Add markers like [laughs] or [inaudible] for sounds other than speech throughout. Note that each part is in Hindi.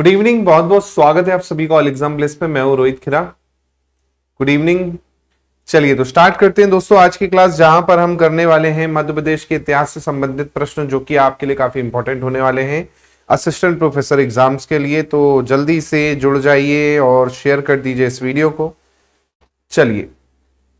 गुड इवनिंग बहुत बहुत स्वागत है आप सभी को ऑल एग्जाम प्लेस पे मैं हूं रोहित खिरा गुड इवनिंग चलिए तो स्टार्ट करते हैं दोस्तों आज की क्लास जहां पर हम करने वाले हैं मध्य प्रदेश के इतिहास से संबंधित प्रश्न जो कि आपके लिए काफी इंपॉर्टेंट होने वाले हैं असिस्टेंट प्रोफेसर एग्जाम्स के लिए तो जल्दी से जुड़ जाइए और शेयर कर दीजिए इस वीडियो को चलिए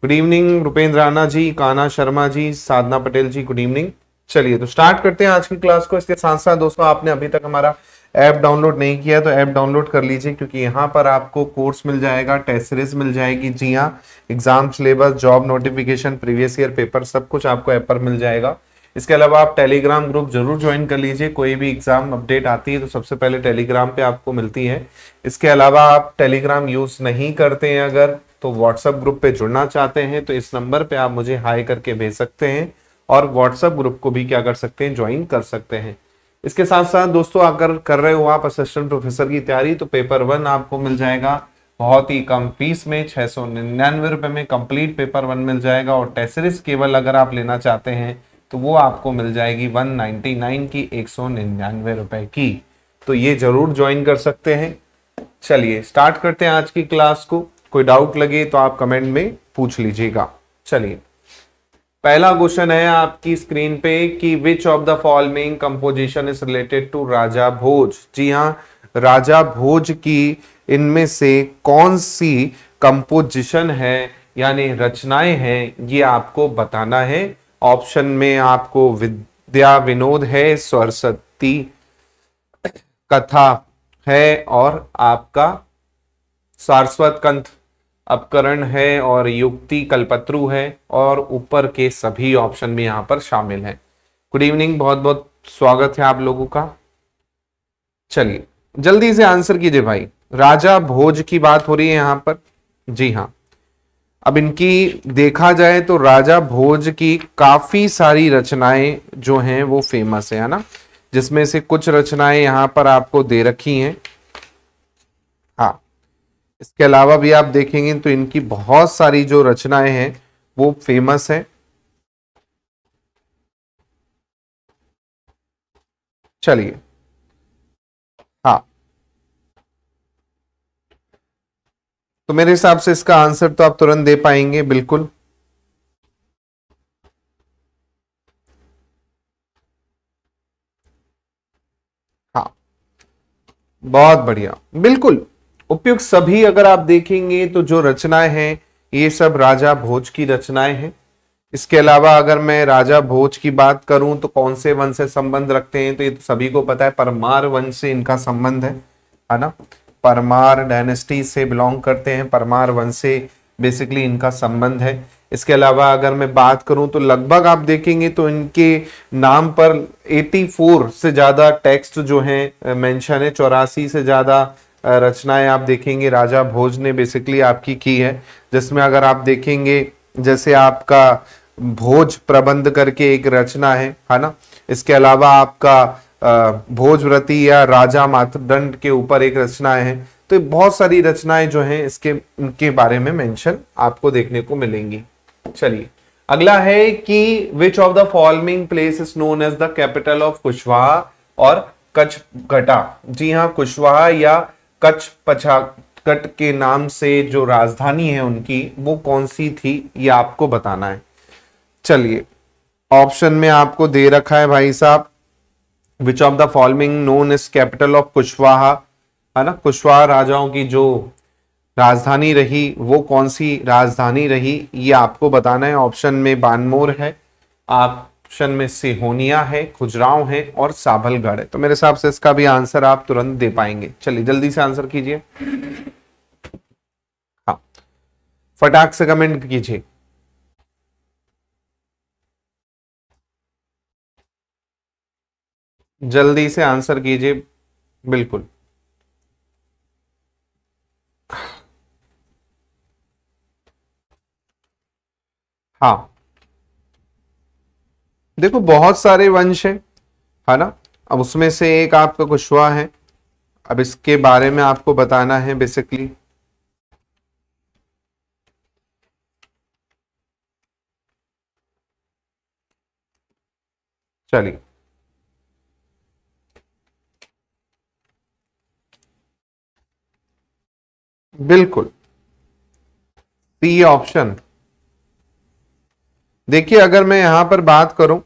good evening Rupendra Rana ji Kana Sharma ji Sadhana Patel ji good evening चलिए तो स्टार्ट करते हैं आज की क्लास को इसके साथ साथ दोस्तों आपने अभी तक हमारा ऐप डाउनलोड नहीं किया तो ऐप डाउनलोड कर लीजिए क्योंकि यहाँ पर आपको कोर्स मिल जाएगा टेस्ट सीरीज मिल जाएगी जी हाँ exam syllabus job notification previous year paper सब कुछ आपको ऐप पर मिल जाएगा इसके अलावा आप टेलीग्राम ग्रुप जरूर ज्वाइन कर लीजिए कोई भी एग्जाम अपडेट आती है तो सबसे पहले टेलीग्राम पे आपको मिलती है इसके अलावा आप टेलीग्राम यूज नहीं करते हैं अगर तो व्हाट्सएप ग्रुप पे जुड़ना चाहते हैं तो इस नंबर पे आप मुझे हाई करके भेज सकते हैं और व्हाट्सएप ग्रुप को भी क्या कर सकते हैं ज्वाइन कर सकते हैं इसके साथ साथ दोस्तों अगर कर रहे हो आप असिस्टेंट प्रोफेसर की तैयारी तो पेपर वन आपको मिल जाएगा बहुत ही कम फीस में छह सौ निन्यानवे रुपए में कंप्लीट पेपर वन मिल जाएगा और टेसरिस केवल अगर आप लेना चाहते हैं तो वो आपको मिल जाएगी वन नाइनटी नाइन की एक सौ निन्यानवे रुपए की तो ये ज़रूर ज्वाइन कर सकते हैं चलिए स्टार्ट करते हैं आज की क्लास को कोई डाउट लगे तो आप कमेंट में पूछ लीजिएगा चलिए पहला क्वेश्चन है आपकी स्क्रीन पे कि which of the following composition is related to Raja Bhoj जी हाँ राजा भोज की इनमें से कौन सी कंपोजिशन है यानी रचनाएं हैं ये आपको बताना है ऑप्शन में आपको विद्या विनोद है सरस्वती कथा है और आपका सारस्वत कंथ अपकरण है और युक्ति कल्पत्रु है और ऊपर के सभी ऑप्शन भी यहाँ पर शामिल हैं गुड इवनिंग बहुत बहुत स्वागत है आप लोगों का चलिए जल्दी से आंसर कीजिए भाई राजा भोज की बात हो रही है यहाँ पर जी हाँ अब इनकी देखा जाए तो राजा भोज की काफी सारी रचनाएं जो हैं वो फेमस है ना जिसमें से कुछ रचनाएं यहाँ पर आपको दे रखी हैं इसके अलावा भी आप देखेंगे तो इनकी बहुत सारी जो रचनाएं हैं वो फेमस हैं चलिए हाँ तो मेरे हिसाब से इसका आंसर तो आप तुरंत दे पाएंगे बिल्कुल हाँ बहुत बढ़िया बिल्कुल उपयुक्त सभी अगर आप देखेंगे तो जो रचनाएं हैं ये सब राजा भोज की रचनाएं हैं इसके अलावा अगर मैं राजा भोज की बात करूं तो कौन से वंश से संबंध रखते हैं तो ये तो सभी को पता है परमार वंश से इनका संबंध है है ना परमार डायनेस्टी से बिलोंग करते हैं परमार वंश से बेसिकली इनका संबंध है इसके अलावा अगर मैं बात करूं तो लगभग आप देखेंगे तो इनके नाम पर 84 से ज़्यादा टेक्स्ट जो है मेंशन है चौरासी से ज़्यादा रचनाएं आप देखेंगे राजा भोज ने बेसिकली आपकी की है जिसमें अगर आप देखेंगे जैसे आपका भोज प्रबंध करके एक रचना है है ना इसके अलावा आपका भोजव्रती या राजा मातदंड के ऊपर एक रचना है तो बहुत सारी रचनाएं जो हैं इसके इनके बारे में मेंशन आपको देखने को मिलेंगी चलिए अगला है कि which of the following place is known as the capital of Kushwaha और कच्छ घटा जी हाँ कुशवाहा या कच्छ पछाकट के नाम से जो राजधानी है उनकी वो कौन सी थी ये आपको बताना है चलिए ऑप्शन में आपको दे रखा है भाई साहब which of the following known is capital of Kushwaha है ना कुशवाहा राजाओं की जो राजधानी रही वो कौन सी राजधानी रही ये आपको बताना है ऑप्शन में बानमोर है आप ऑप्शन में सिहोनिया है खुजराव है और साभलगढ़ है तो मेरे हिसाब से इसका भी आंसर आप तुरंत दे पाएंगे चलिए जल्दी से आंसर कीजिए हाँ फटाक से कमेंट कीजिए जल्दी से आंसर कीजिए बिल्कुल हाँ देखो बहुत सारे वंश हैं है ना अब उसमें से एक आपका कुशवा है अब इसके बारे में आपको बताना है बेसिकली चलिए बिल्कुल सी तो ऑप्शन देखिए अगर मैं यहां पर बात करूं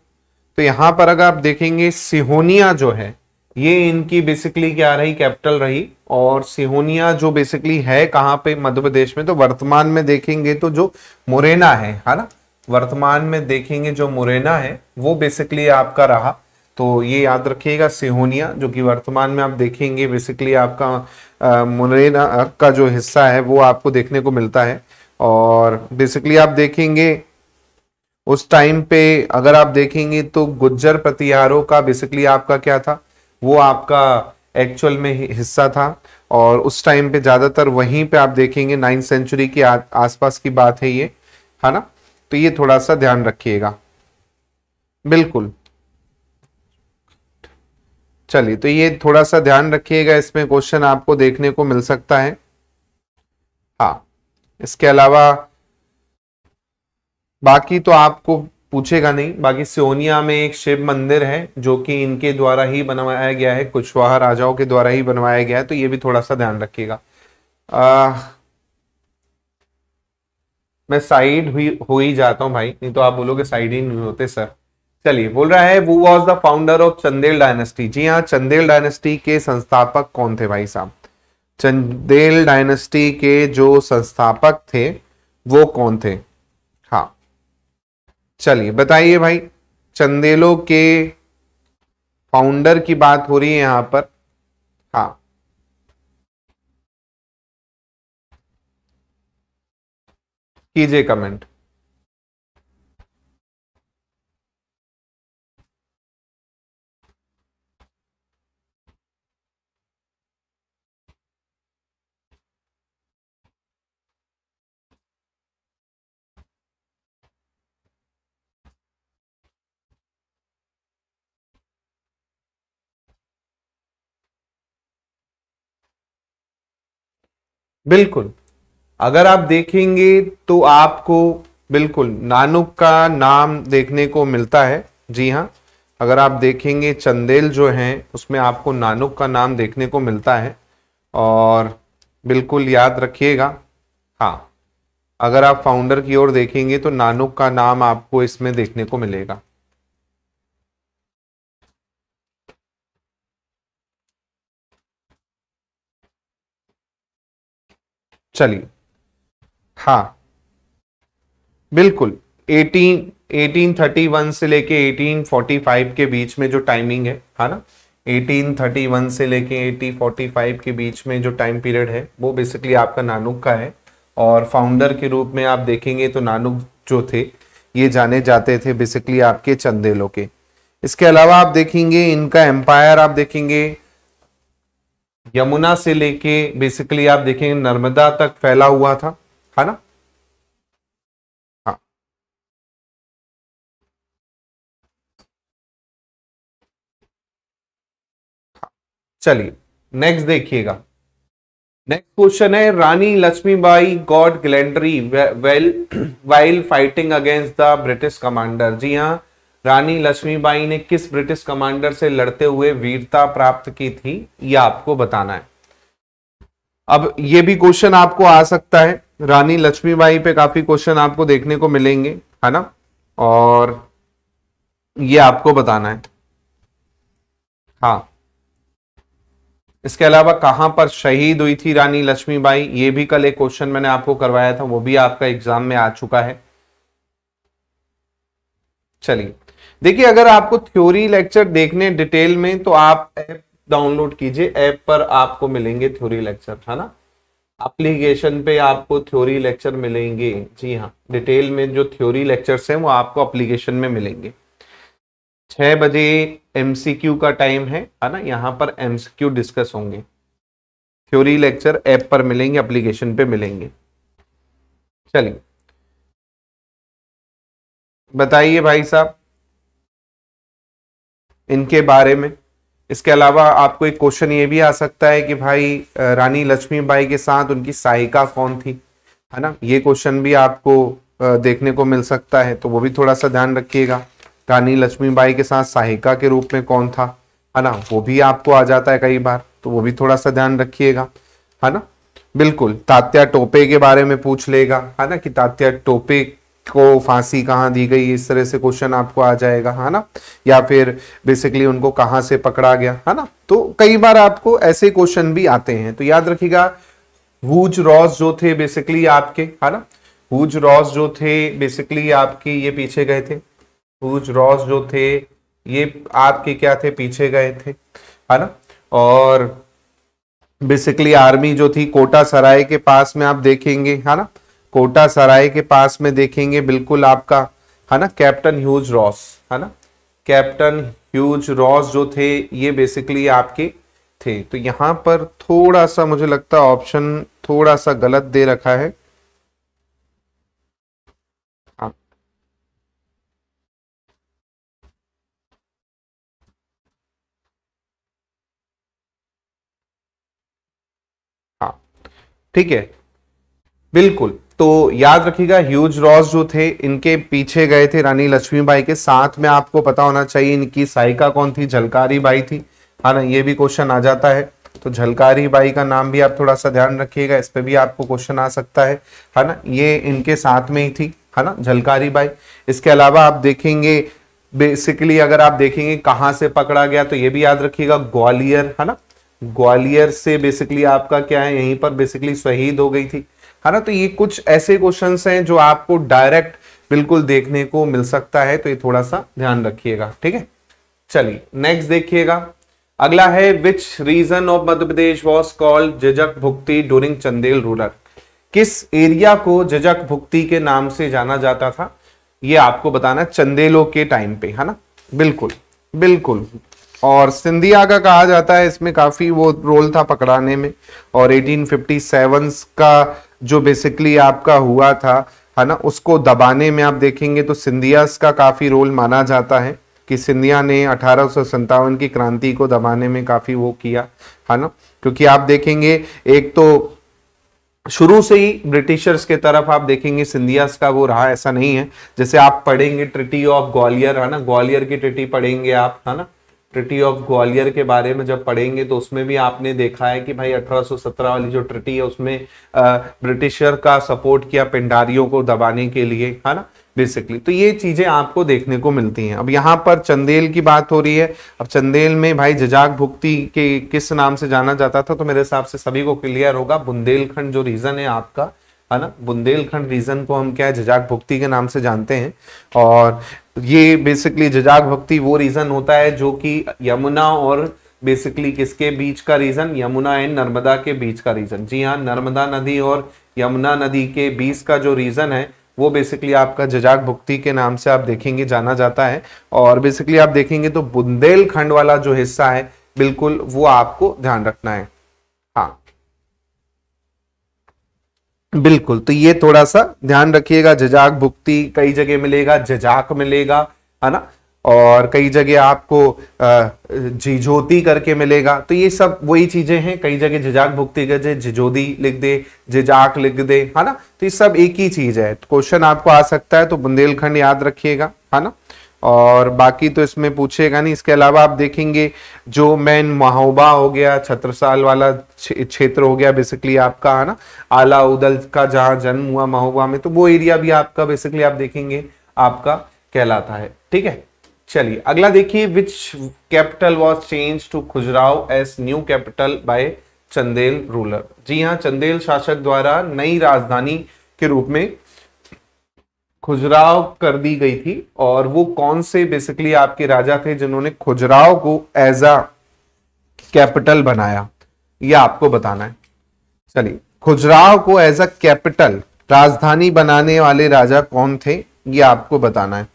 तो यहां पर अगर आप देखेंगे सिहोनिया जो है ये इनकी बेसिकली क्या रही कैपिटल रही और सिहोनिया जो बेसिकली है कहाँ पे मध्य प्रदेश में तो वर्तमान में देखेंगे तो जो मुरैना है है ना वर्तमान में देखेंगे जो मुरैना है वो बेसिकली आपका रहा तो ये याद रखिएगा सिहोनिया जो कि वर्तमान में आप देखेंगे बेसिकली आपका मुरैना का जो हिस्सा है वो आपको देखने को मिलता है और बेसिकली आप देखेंगे उस टाइम पे अगर आप देखेंगे तो गुज्जर प्रतिहारों का बेसिकली आपका क्या था वो आपका एक्चुअल में हिस्सा था और उस टाइम पे ज़्यादातर वहीं पे आप देखेंगे नाइन्थ सेंचुरी के आसपास की बात है ये है ना तो ये थोड़ा सा ध्यान रखिएगा बिल्कुल चलिए तो ये थोड़ा सा ध्यान रखिएगा इसमें क्वेश्चन आपको देखने को मिल सकता है हाँ इसके अलावा बाकी तो आपको पूछेगा नहीं बाकी सियोनिया में एक शिव मंदिर है जो कि इनके द्वारा ही बनवाया गया है कुशवाहा राजाओं के द्वारा ही बनवाया गया है तो ये भी थोड़ा सा ध्यान रखिएगा मैं साइड हुई हो ही जाता हूँ भाई नहीं तो आप बोलोगे साइड ही नहीं होते सर चलिए बोल रहा है वो was the founder of Chandel dynasty जी हाँ चंदेल डायनेस्टी के संस्थापक कौन थे भाई साहब चंदेल डायनेस्टी के जो संस्थापक थे वो कौन थे चलिए बताइए भाई चंदेलो के फाउंडर की बात हो रही है यहां पर हाँ कीजिए कमेंट बिल्कुल अगर आप देखेंगे तो आपको बिल्कुल नानुक का नाम देखने को मिलता है जी हाँ अगर आप देखेंगे चंदेल जो हैं उसमें आपको नानुक का नाम देखने को मिलता है और बिल्कुल याद रखिएगा हाँ अगर आप फाउंडर की ओर देखेंगे तो नानुक का नाम आपको इसमें देखने को मिलेगा चलिए हाँ बिल्कुल 18 1831 से लेके 1845 के बीच में जो टाइमिंग है है हाँ ना 1831 से लेके 1845 के बीच में जो टाइम पीरियड है वो बेसिकली आपका नानुक का है और फाउंडर के रूप में आप देखेंगे तो नानुक जो थे ये जाने जाते थे बेसिकली आपके चंदेलों के इसके अलावा आप देखेंगे इनका एम्पायर आप देखेंगे यमुना से लेके बेसिकली आप देखेंगे नर्मदा तक फैला हुआ था है ना हाँ, हाँ। चलिए नेक्स्ट देखिएगा नेक्स्ट क्वेश्चन है Rani Laxmibai got legendary well while fighting against the British commander जी हाँ रानी लक्ष्मीबाई ने किस ब्रिटिश कमांडर से लड़ते हुए वीरता प्राप्त की थी यह आपको बताना है अब ये भी क्वेश्चन आपको आ सकता है रानी लक्ष्मीबाई पे काफी क्वेश्चन आपको देखने को मिलेंगे है ना और ये आपको बताना है हाँ इसके अलावा कहां पर शहीद हुई थी रानी लक्ष्मीबाई ये भी कल एक क्वेश्चन मैंने आपको करवाया था वो भी आपका एग्जाम में आ चुका है चलिए देखिए अगर आपको थ्योरी लेक्चर देखने डिटेल में तो आप ऐप डाउनलोड कीजिए ऐप पर आपको मिलेंगे थ्योरी लेक्चर है ना अप्लीकेशन पे आपको थ्योरी लेक्चर मिलेंगे जी हाँ डिटेल में जो थ्योरी लेक्चर्स हैं वो आपको अप्लीकेशन में मिलेंगे छह बजे एमसीक्यू का टाइम है है ना यहाँ पर एमसीक्यू डिस्कस होंगे थ्योरी लेक्चर ऐप पर मिलेंगे अप्लीकेशन पे मिलेंगे चलिए बताइए भाई साहब इनके बारे में इसके अलावा आपको एक क्वेश्चन ये भी आ सकता है कि भाई रानी लक्ष्मीबाई के साथ उनकी सहायिका कौन थी है ना ये क्वेश्चन भी आपको देखने को मिल सकता है तो वो भी थोड़ा सा ध्यान रखिएगा रानी लक्ष्मीबाई के साथ सहायिका के रूप में कौन था है ना वो भी आपको आ जाता है कई बार तो वो भी थोड़ा सा ध्यान रखिएगा है ना बिल्कुल तात्या टोपे के बारे में पूछ लेगा है ना कि तात्या टोपे को फांसी कहाँ दी गई इस तरह से क्वेश्चन आपको आ जाएगा है ना या फिर बेसिकली उनको कहाँ से पकड़ा गया है ना तो कई बार आपको ऐसे क्वेश्चन भी आते हैं तो याद रखिएगा हुज रॉस जो थे बेसिकली आपके है ना हुज रॉस जो थे बेसिकली आपके ये पीछे गए थे हुज रॉस जो थे ये आपके क्या थे पीछे गए थे है ना और बेसिकली आर्मी जो थी कोटा सराय के पास में आप देखेंगे है ना कोटा सराय के पास में देखेंगे बिल्कुल आपका है ना कैप्टन ह्यूज रॉस है ना कैप्टन ह्यूज रॉस जो थे ये बेसिकली आपके थे तो यहाँ पर थोड़ा सा मुझे लगता है ऑप्शन थोड़ा सा गलत दे रखा है हाँ। हाँ। ठीक है बिल्कुल तो याद रखिएगा ह्यूज रॉस जो थे इनके पीछे गए थे रानी लक्ष्मीबाई के साथ में आपको पता होना चाहिए इनकी सहायिका कौन थी झलकारी बाई थी है हाँ ना ये भी क्वेश्चन आ जाता है तो झलकारी बाई का नाम भी आप थोड़ा सा ध्यान रखिएगा इस पर भी आपको क्वेश्चन आ सकता है है हाँ ना ये इनके साथ में ही थी है हाँ ना झलकारी बाई इसके अलावा आप देखेंगे बेसिकली अगर आप देखेंगे कहाँ से पकड़ा गया तो ये भी याद रखिएगा ग्वालियर है ना ग्वालियर से बेसिकली आपका क्या है यहीं पर बेसिकली शहीद हो गई थी है हाँ ना तो ये कुछ ऐसे क्वेश्चन हैं जो आपको डायरेक्ट बिल्कुल देखने को मिल सकता है तो ये थोड़ा सा ध्यान रखिएगा ठीक है चलिए नेक्स्ट देखिएगा अगला है which region of Madhya Pradesh was called Jejak Bhukti during Chandel ruler किस एरिया को जजक भुक्ति के नाम से जाना जाता था ये आपको बताना है चंदेलों के टाइम पे है ना बिल्कुल बिल्कुल और सिंधिया का कहा जाता है इसमें काफी वो रोल था पकड़ाने में और 1857 का जो बेसिकली आपका हुआ था है ना उसको दबाने में आप देखेंगे तो सिंधिया का काफ़ी रोल माना जाता है कि सिंधिया ने अठारह की क्रांति को दबाने में काफ़ी वो किया है ना क्योंकि आप देखेंगे एक तो शुरू से ही ब्रिटिशर्स के तरफ आप देखेंगे सिंधिया का वो रहा ऐसा नहीं है जैसे आप पढ़ेंगे ट्रिटी ऑफ ग्वालियर है ना ग्वालियर की ट्रिटी पढ़ेंगे आप है ना ट्रिटी ऑफ ग्वालियर के बारे में जब पढ़ेंगे तो उसमें भी आपने देखा है कि भाई 1817 वाली जो ट्रिटी है उसमें ब्रिटिशर का सपोर्ट किया पिंडारियों को दबाने के लिए है ना बेसिकली तो ये चीजें आपको देखने को मिलती हैं अब यहाँ पर चंदेल की बात हो रही है अब चंदेल में भाई जजाक भुक्ति के किस नाम से जाना जाता था तो मेरे हिसाब से सभी को क्लियर होगा बुंदेलखंड जो रीजन है आपका है ना बुंदेलखंड रीजन को हम क्या है जजाक भुक्ति के नाम से जानते हैं और ये बेसिकली जजाग भक्ति वो रीजन होता है जो कि यमुना और बेसिकली किसके बीच का रीजन यमुना एंड नर्मदा के बीच का रीजन जी हाँ नर्मदा नदी और यमुना नदी के बीच का जो रीजन है वो बेसिकली आपका जजाक भुक्ति के नाम से आप देखेंगे जाना जाता है और बेसिकली आप देखेंगे तो बुंदेलखंड वाला जो हिस्सा है बिल्कुल वो आपको ध्यान रखना है बिल्कुल तो ये थोड़ा सा ध्यान रखिएगा जजाक भुक्ति कई जगह मिलेगा जजाक मिलेगा है ना और कई जगह आपको झिझोती करके मिलेगा तो ये सब वही चीजें हैं कई जगह झिझाक भुक्ति कर झिझोदी लिख दे झिझाक लिख दे है ना तो ये सब एक ही चीज है तो क्वेश्चन आपको आ सकता है तो बुंदेलखंड याद रखिएगा है ना और बाकी तो इसमें पूछेगा नहीं इसके अलावा आप देखेंगे जो मैन महोबा हो गया छत्रसाल वाला क्षेत्र हो गया बेसिकली आपका है ना आला उदल का जहाँ जन्म हुआ महोबा में तो वो एरिया भी आपका बेसिकली आप देखेंगे आपका कहलाता है ठीक है चलिए अगला देखिए which capital was change to Khajuraho as new capital by Chandel ruler जी हाँ चंदेल शासक द्वारा नई राजधानी के रूप में खुजराव कर दी गई थी और वो कौन से बेसिकली आपके राजा थे जिन्होंने खुजराव को एज अ कैपिटल बनाया यह आपको बताना है चलिए खुजराव को एज अ कैपिटल राजधानी बनाने वाले राजा कौन थे ये आपको बताना है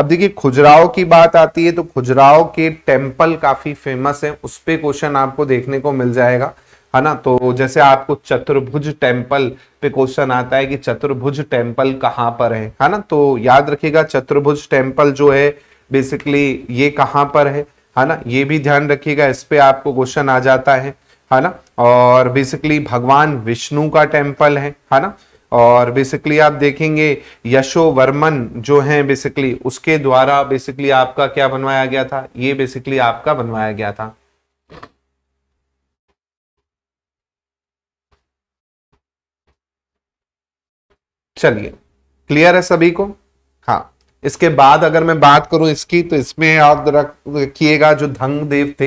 अब देखिए खुजराव की बात आती है तो खुजराव के टेम्पल काफी फेमस है उस पर क्वेश्चन आपको देखने को मिल जाएगा है ना तो जैसे आपको चतुर्भुज टेम्पल पे क्वेश्चन आता है कि चतुर्भुज टेम्पल कहाँ पर है है ना तो याद रखिएगा चतुर्भुज टेम्पल जो है बेसिकली ये कहाँ पर है है ना ये भी ध्यान रखिएगा इस पे आपको क्वेश्चन आ जाता है है ना और बेसिकली भगवान विष्णु का टेम्पल है है ना और बेसिकली आप देखेंगे यशो वर्मन जो है बेसिकली उसके द्वारा बेसिकली आपका क्या बनवाया गया था ये बेसिकली आपका बनवाया गया था चलिए क्लियर है सभी को हाँ इसके बाद अगर मैं बात करूं इसकी तो इसमें याद रख रखिएगा जो धंग देव थे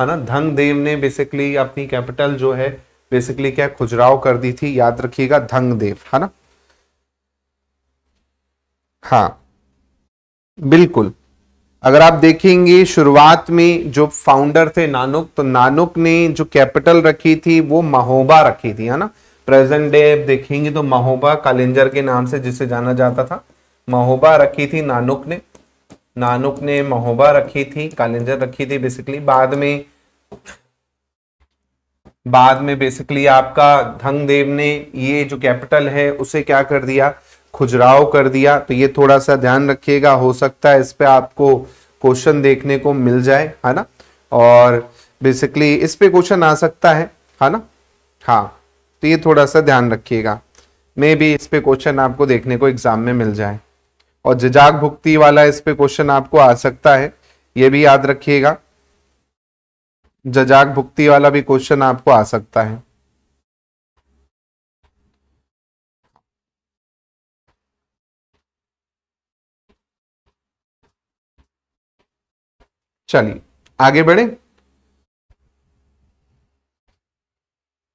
है ना धंग देव ने बेसिकली अपनी कैपिटल जो है बेसिकली क्या खुजराव कर दी थी याद रखिएगा धंग देव है ना हाँ बिल्कुल अगर आप देखेंगे शुरुआत में जो फाउंडर थे नानुक तो नानुक ने जो कैपिटल रखी थी वो महोबा रखी थी है ना प्रेजेंट डे देखेंगे तो महोबा कालिंजर के नाम से जिसे जाना जाता था महोबा रखी थी नानुक ने नानुक ने महोबा रखी थी कालिंजर रखी थी बेसिकली बाद में बाद में बेसिकली आपका धंगदेव ने ये जो कैपिटल है उसे क्या कर दिया खुजराव कर दिया तो ये थोड़ा सा ध्यान रखिएगा हो सकता है इस पे आपको क्वेश्चन देखने को मिल जाए है ना और बेसिकली इस पे क्वेश्चन आ सकता है है ना हाँ तो ये थोड़ा सा ध्यान रखिएगा मे भी इस पे क्वेश्चन आपको देखने को एग्जाम में मिल जाए और जजाक भुक्ति वाला इस पे क्वेश्चन आपको आ सकता है ये भी याद रखिएगा जजाक भुक्ति वाला भी क्वेश्चन आपको आ सकता है चलिए आगे बढ़े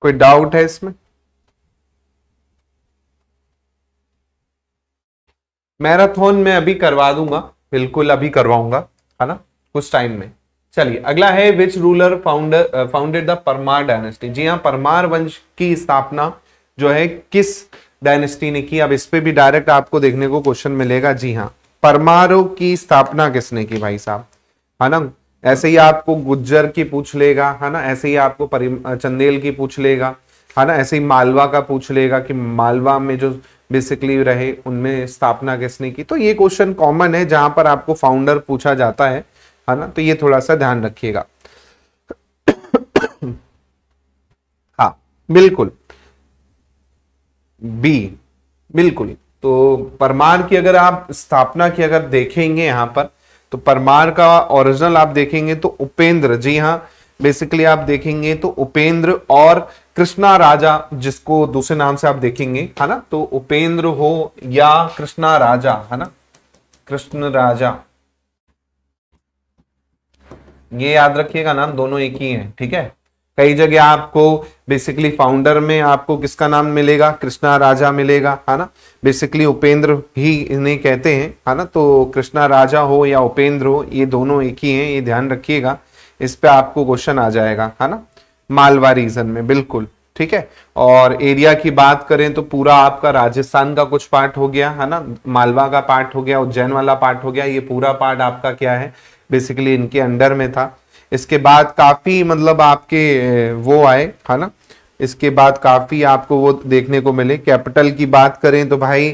कोई डाउट है इसमें मैराथन में अभी करवा दूंगा बिल्कुल अभी करवाऊंगा है ना कुछ टाइम में चलिए अगला है which ruler founder founded the Parmar dynasty जी हाँ परमार वंश की स्थापना जो है किस डायनेस्टी ने की अब इस पर भी डायरेक्ट आपको देखने को क्वेश्चन मिलेगा जी हाँ परमारों की स्थापना किसने की भाई साहब है ना ऐसे ही आपको गुज्जर की पूछ लेगा है ना ऐसे ही आपको चंदेल की पूछ लेगा है ना ऐसे ही मालवा का पूछ लेगा कि मालवा में जो बेसिकली रहे उनमें स्थापना किसने की तो ये क्वेश्चन कॉमन है जहां पर आपको फाउंडर पूछा जाता है है ना तो ये थोड़ा सा ध्यान रखिएगा हाँ बिल्कुल बी बिल्कुल तो परमार की अगर आप स्थापना की अगर देखेंगे यहां पर तो परमार का ओरिजिनल आप देखेंगे तो उपेंद्र जी हाँ बेसिकली आप देखेंगे तो उपेंद्र और कृष्णा राजा जिसको दूसरे नाम से आप देखेंगे है ना तो उपेंद्र हो या कृष्णा राजा है ना कृष्ण राजा ये याद रखिएगा नाम दोनों एक ही हैं ठीक है कई जगह आपको बेसिकली फाउंडर में आपको किसका नाम मिलेगा कृष्णा राजा मिलेगा है ना बेसिकली उपेंद्र ही इन्हें कहते हैं है ना तो कृष्णा राजा हो या उपेंद्र हो ये दोनों एक ही हैं ये ध्यान रखिएगा इस पर आपको क्वेश्चन आ जाएगा है ना मालवा रीजन में बिल्कुल ठीक है और एरिया की बात करें तो पूरा आपका राजस्थान का कुछ पार्ट हो गया है ना मालवा का पार्ट हो गया उज्जैन वाला पार्ट हो गया ये पूरा पार्ट आपका क्या है बेसिकली इनके अंडर में था इसके बाद काफ़ी मतलब आपके वो आए है ना इसके बाद काफ़ी आपको वो देखने को मिले कैपिटल की बात करें तो भाई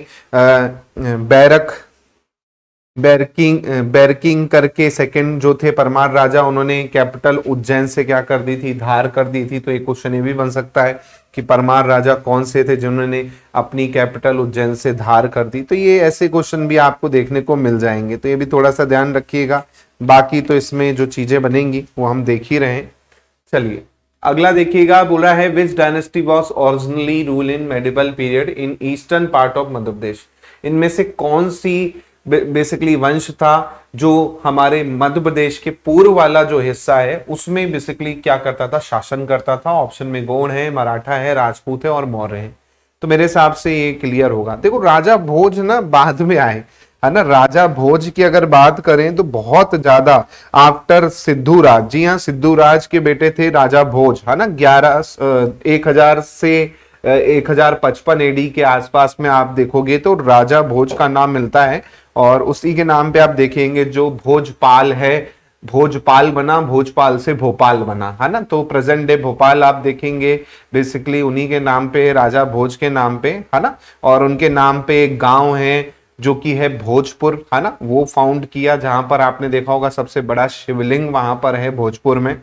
बैरक बैरकिंग बैरकिंग करके सेकंड जो थे परमार राजा उन्होंने कैपिटल उज्जैन से क्या कर दी थी धार कर दी थी तो एक क्वेश्चन ये भी बन सकता है कि परमार राजा कौन से थे जिन्होंने अपनी कैपिटल उज्जैन से धार कर दी तो ये ऐसे क्वेश्चन भी आपको देखने को मिल जाएंगे तो ये भी थोड़ा सा ध्यान रखिएगा बाकी तो इसमें जो चीजें बनेंगी वो हम देख ही रहे चलिए अगला देखिएगा बोला है which dynasty was originally rule in medieval period in eastern part of Madhya Pradesh इनमें से कौन सी बेसिकली वंश था जो हमारे मध्य प्रदेश के पूर्व वाला जो हिस्सा है उसमें बेसिकली क्या करता था शासन करता था ऑप्शन में गोण है मराठा है राजपूत है और मौर्य है तो मेरे हिसाब से ये क्लियर होगा देखो राजा भोज ना बाद में आए है ना राजा भोज की अगर बात करें तो बहुत ज्यादा आफ्टर सिद्धू राज जी हाँ सिद्धू राज के बेटे थे राजा भोज है ना ग्यारह एक हजार से एक हजार पचपन एडी के आसपास में आप देखोगे तो राजा भोज का नाम मिलता है और उसी के नाम पे आप देखेंगे जो भोजपाल है भोजपाल बना भोजपाल से भोपाल बना है ना तो प्रेजेंट डे भोपाल आप देखेंगे बेसिकली उन्हीं के नाम पे राजा भोज के नाम पे है ना और उनके नाम पे एक गांव है जो कि है भोजपुर है ना वो फाउंड किया जहां पर आपने देखा होगा सबसे बड़ा शिवलिंग वहां पर है भोजपुर में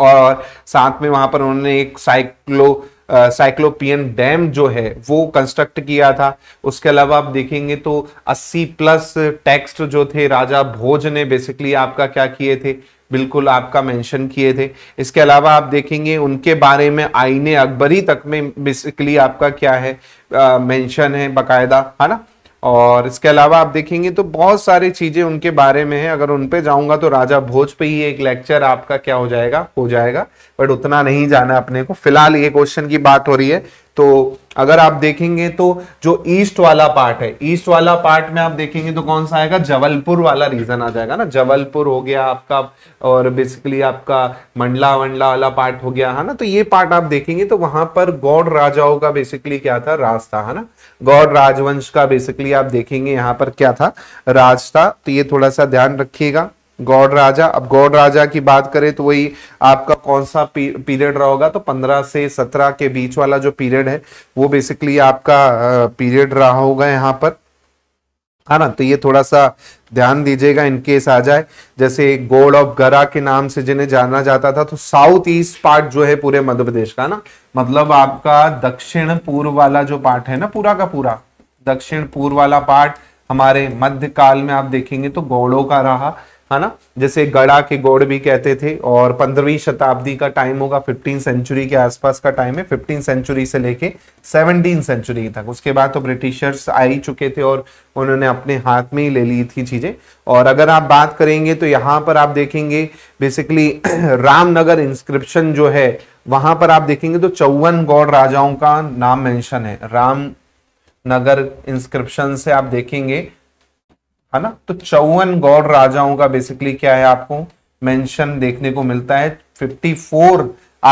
और साथ में वहां पर उन्होंने एक साइक्लो साइक्लोपियन डैम जो है वो कंस्ट्रक्ट किया था उसके अलावा आप देखेंगे तो 80 प्लस टेक्स्ट जो थे राजा भोज ने बेसिकली आपका क्या किए थे बिल्कुल आपका मेंशन किए थे इसके अलावा आप देखेंगे उनके बारे में आईने अकबरी तक में बेसिकली आपका क्या है मेंशन है बाकायदा है ना और इसके अलावा आप देखेंगे तो बहुत सारी चीज़ें उनके बारे में है अगर उन पे जाऊंगा तो राजा भोज पे ही एक लेक्चर आपका क्या हो जाएगा हो जाएगा बट उतना नहीं जाना अपने को फिलहाल ये क्वेश्चन की बात हो रही है तो अगर आप देखेंगे तो जो ईस्ट वाला पार्ट है ईस्ट वाला पार्ट में आप देखेंगे तो कौन सा आएगा जबलपुर वाला रीजन आ जाएगा ना जबलपुर हो गया आपका और बेसिकली आपका मंडला वंडला वाला पार्ट हो गया है ना तो ये पार्ट आप देखेंगे तो वहां पर गौड़ राजाओं का बेसिकली क्या था राज था है ना गौड़ राजवंश का बेसिकली आप देखेंगे यहाँ पर क्या था राज था तो ये थोड़ा सा ध्यान रखिएगा गौड़ राजा अब गौड़ राजा की बात करें तो वही आपका कौन सा पीरियड रहा होगा तो 15 से 17 के बीच वाला जो पीरियड है वो बेसिकली आपका पीरियड रहा होगा यहाँ पर है हाँ ना तो ये थोड़ा सा ध्यान दीजिएगा इनकेस आ जाए जैसे गोड ऑफ गरा के नाम से जिन्हें जाना जाता था तो साउथ ईस्ट पार्ट जो है पूरे मध्य प्रदेश का ना मतलब आपका दक्षिण पूर्व वाला जो पार्ट है ना पूरा का पूरा दक्षिण पूर्व वाला पार्ट हमारे मध्य काल में आप देखेंगे तो गौड़ों का रहा है ना जैसे गड़ा के गोड़ भी कहते थे और पंद्रहवीं शताब्दी का टाइम होगा फिफ्टीन सेंचुरी के आसपास का टाइम है फिफ्टीन सेंचुरी से लेके सेवनटीन सेंचुरी तक उसके बाद तो ब्रिटिशर्स आ ही चुके थे और उन्होंने अपने हाथ में ही ले ली थी चीज़ें और अगर आप बात करेंगे तो यहाँ पर आप देखेंगे बेसिकली [clears throat] रामनगर इंस्क्रिप्शन जो है वहां पर आप देखेंगे तो चौवन गौड़ राजाओं का नाम मेंशन है रामनगर इंस्क्रिप्शन से आप देखेंगे है ना तो चौवन गौड़ राजाओं का बेसिकली क्या है आपको मेंशन देखने को मिलता है 54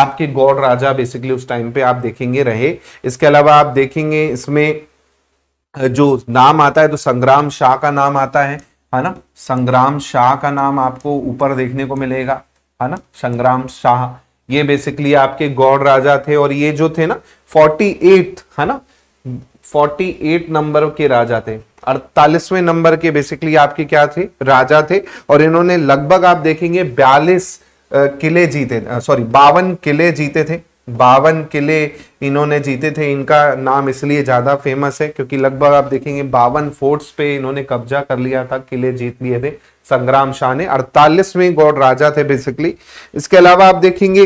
आपके गौड़ राजा बेसिकली उस टाइम पे आप देखेंगे रहे इसके अलावा आप देखेंगे इसमें जो नाम आता है तो संग्राम शाह का नाम आता है है ना संग्राम शाह का नाम आपको ऊपर देखने को मिलेगा है ना संग्राम शाह ये बेसिकली आपके गौड़ राजा थे और ये जो थे ना फोर्टी एट है ना फोर्टी एट नंबर के राजा थे अड़तालीसवें नंबर के बेसिकली आपके क्या थे राजा थे और इन्होंने लगभग आप देखेंगे बयालीस किले जीते सॉरी बावन किले जीते थे बावन किले इन्होंने जीते थे इनका नाम इसलिए ज़्यादा फेमस है क्योंकि लगभग आप देखेंगे बावन फोर्ट्स पे इन्होंने कब्जा कर लिया था किले जीत लिए थे संग्राम शाह ने अड़तालीसवें गौड़ राजा थे बेसिकली इसके अलावा आप देखेंगे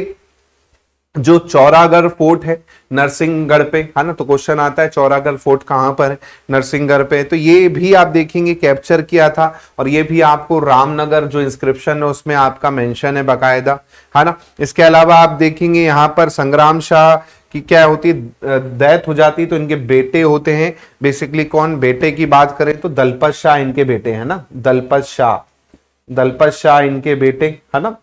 जो चौरागढ़ फोर्ट है नरसिंहगढ़ पे है ना तो क्वेश्चन आता है चौरागढ़ फोर्ट कहाँ पर है नरसिंहगढ़ पे तो ये भी आप देखेंगे कैप्चर किया था और ये भी आपको रामनगर जो इंस्क्रिप्शन है उसमें आपका मेंशन है बकायदा है ना इसके अलावा आप देखेंगे यहाँ पर संग्राम शाह की क्या होती है हो जाती तो इनके बेटे होते हैं बेसिकली कौन बेटे की बात करें तो दलपत शाह इनके बेटे है ना दलपत शाह दलपत शाह इनके बेटे है ना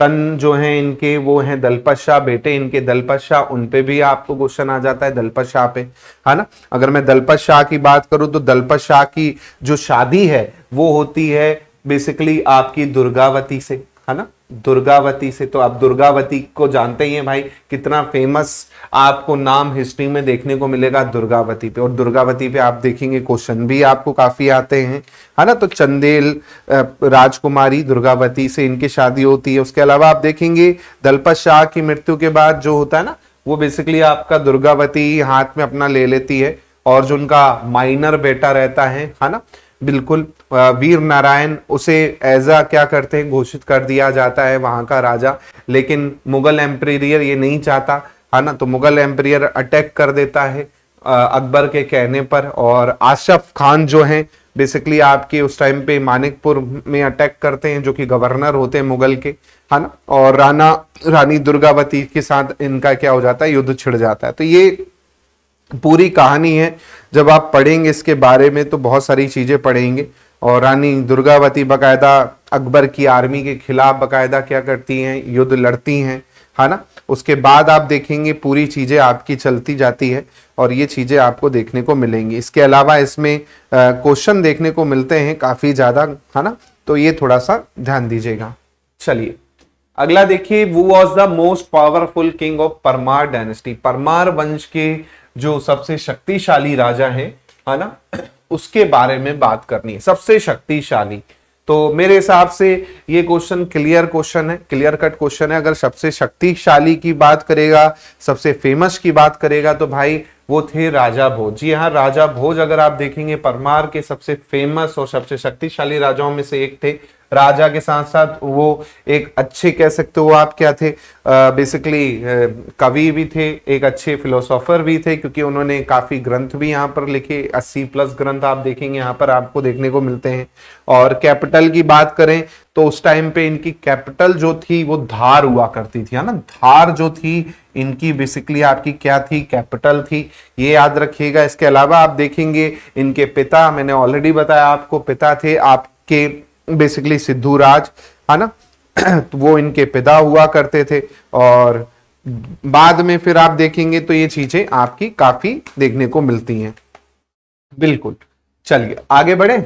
कन जो है इनके वो है दलपशा बेटे इनके दलपशा उन पे भी आपको क्वेश्चन आ जाता है दलपशा पे है ना अगर मैं दलपशा की बात करूं तो दलपशा की जो शादी है वो होती है बेसिकली आपकी दुर्गावती से है ना दुर्गावती से तो आप दुर्गावती को जानते ही हैं भाई कितना फेमस आपको नाम हिस्ट्री में देखने को मिलेगा दुर्गावती पे और दुर्गावती पे आप देखेंगे क्वेश्चन भी आपको काफी आते हैं है ना तो चंदेल राजकुमारी दुर्गावती से इनकी शादी होती है उसके अलावा आप देखेंगे दलपत शाह की मृत्यु के बाद जो होता है ना वो बेसिकली आपका दुर्गावती हाथ में अपना ले लेती है और जो उनका माइनर बेटा रहता है है ना बिल्कुल वीर नारायण उसे ऐसा क्या करते हैं घोषित कर दिया जाता है वहां का राजा लेकिन मुगल एम्प्रियर ये नहीं चाहता है ना तो मुगल एम्प्रियर अटैक कर देता है अकबर के कहने पर और आशफ खान जो हैं बेसिकली आपके उस टाइम पे मानिकपुर में अटैक करते हैं जो कि गवर्नर होते हैं मुगल के है ना और राणा रानी दुर्गावती के साथ इनका क्या हो जाता है युद्ध छिड़ जाता है तो ये पूरी कहानी है जब आप पढ़ेंगे इसके बारे में तो बहुत सारी चीज़ें पढ़ेंगे और रानी दुर्गावती बाकायदा अकबर की आर्मी के खिलाफ बाकायदा क्या करती हैं युद्ध लड़ती हैं है ना उसके बाद आप देखेंगे पूरी चीज़ें आपकी चलती जाती है और ये चीज़ें आपको देखने को मिलेंगी इसके अलावा इसमें क्वेश्चन देखने को मिलते हैं काफ़ी ज़्यादा है ना तो ये थोड़ा सा ध्यान दीजिएगा चलिए अगला देखिए वो was the most powerful king of Parmar dynasty Parmar वंश के जो सबसे शक्तिशाली राजा है है ना उसके बारे में बात करनी है सबसे शक्तिशाली तो मेरे हिसाब से ये क्वेश्चन क्लियर क्वेश्चन है क्लियर कट क्वेश्चन है अगर सबसे शक्तिशाली की बात करेगा सबसे फेमस की बात करेगा तो भाई वो थे राजा भोज जी हाँ राजा भोज अगर आप देखेंगे परमार के सबसे फेमस और सबसे शक्तिशाली राजाओं में से एक थे राजा के साथ साथ वो एक अच्छे कह सकते हो आप क्या थे बेसिकली कवि भी थे एक अच्छे फिलोसोफर भी थे क्योंकि उन्होंने काफ़ी ग्रंथ भी यहाँ पर लिखे अस्सी प्लस ग्रंथ आप देखेंगे यहाँ पर आपको देखने को मिलते हैं और कैपिटल की बात करें तो उस टाइम पे इनकी कैपिटल जो थी वो धार हुआ करती थी है ना धार जो थी इनकी बेसिकली आपकी क्या थी कैपिटल थी ये याद रखिएगा इसके अलावा आप देखेंगे इनके पिता मैंने ऑलरेडी बताया आपको पिता थे आपके बेसिकली सिद्धू राज है ना तो वो इनके पिता हुआ करते थे और बाद में फिर आप देखेंगे तो ये चीजें आपकी काफी देखने को मिलती हैं बिल्कुल चलिए आगे बढ़े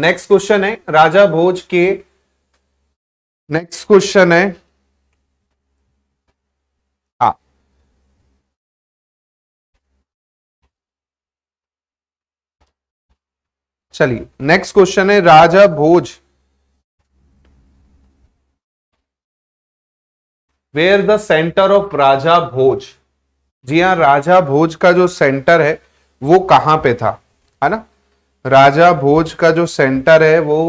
नेक्स्ट क्वेश्चन है राजा भोज के नेक्स्ट क्वेश्चन है चलिए नेक्स्ट क्वेश्चन है Raja Bhoj where the centre of Raja Bhoj जी हाँ राजा भोज का जो सेंटर है वो कहां पे था है ना राजा भोज का जो सेंटर है वो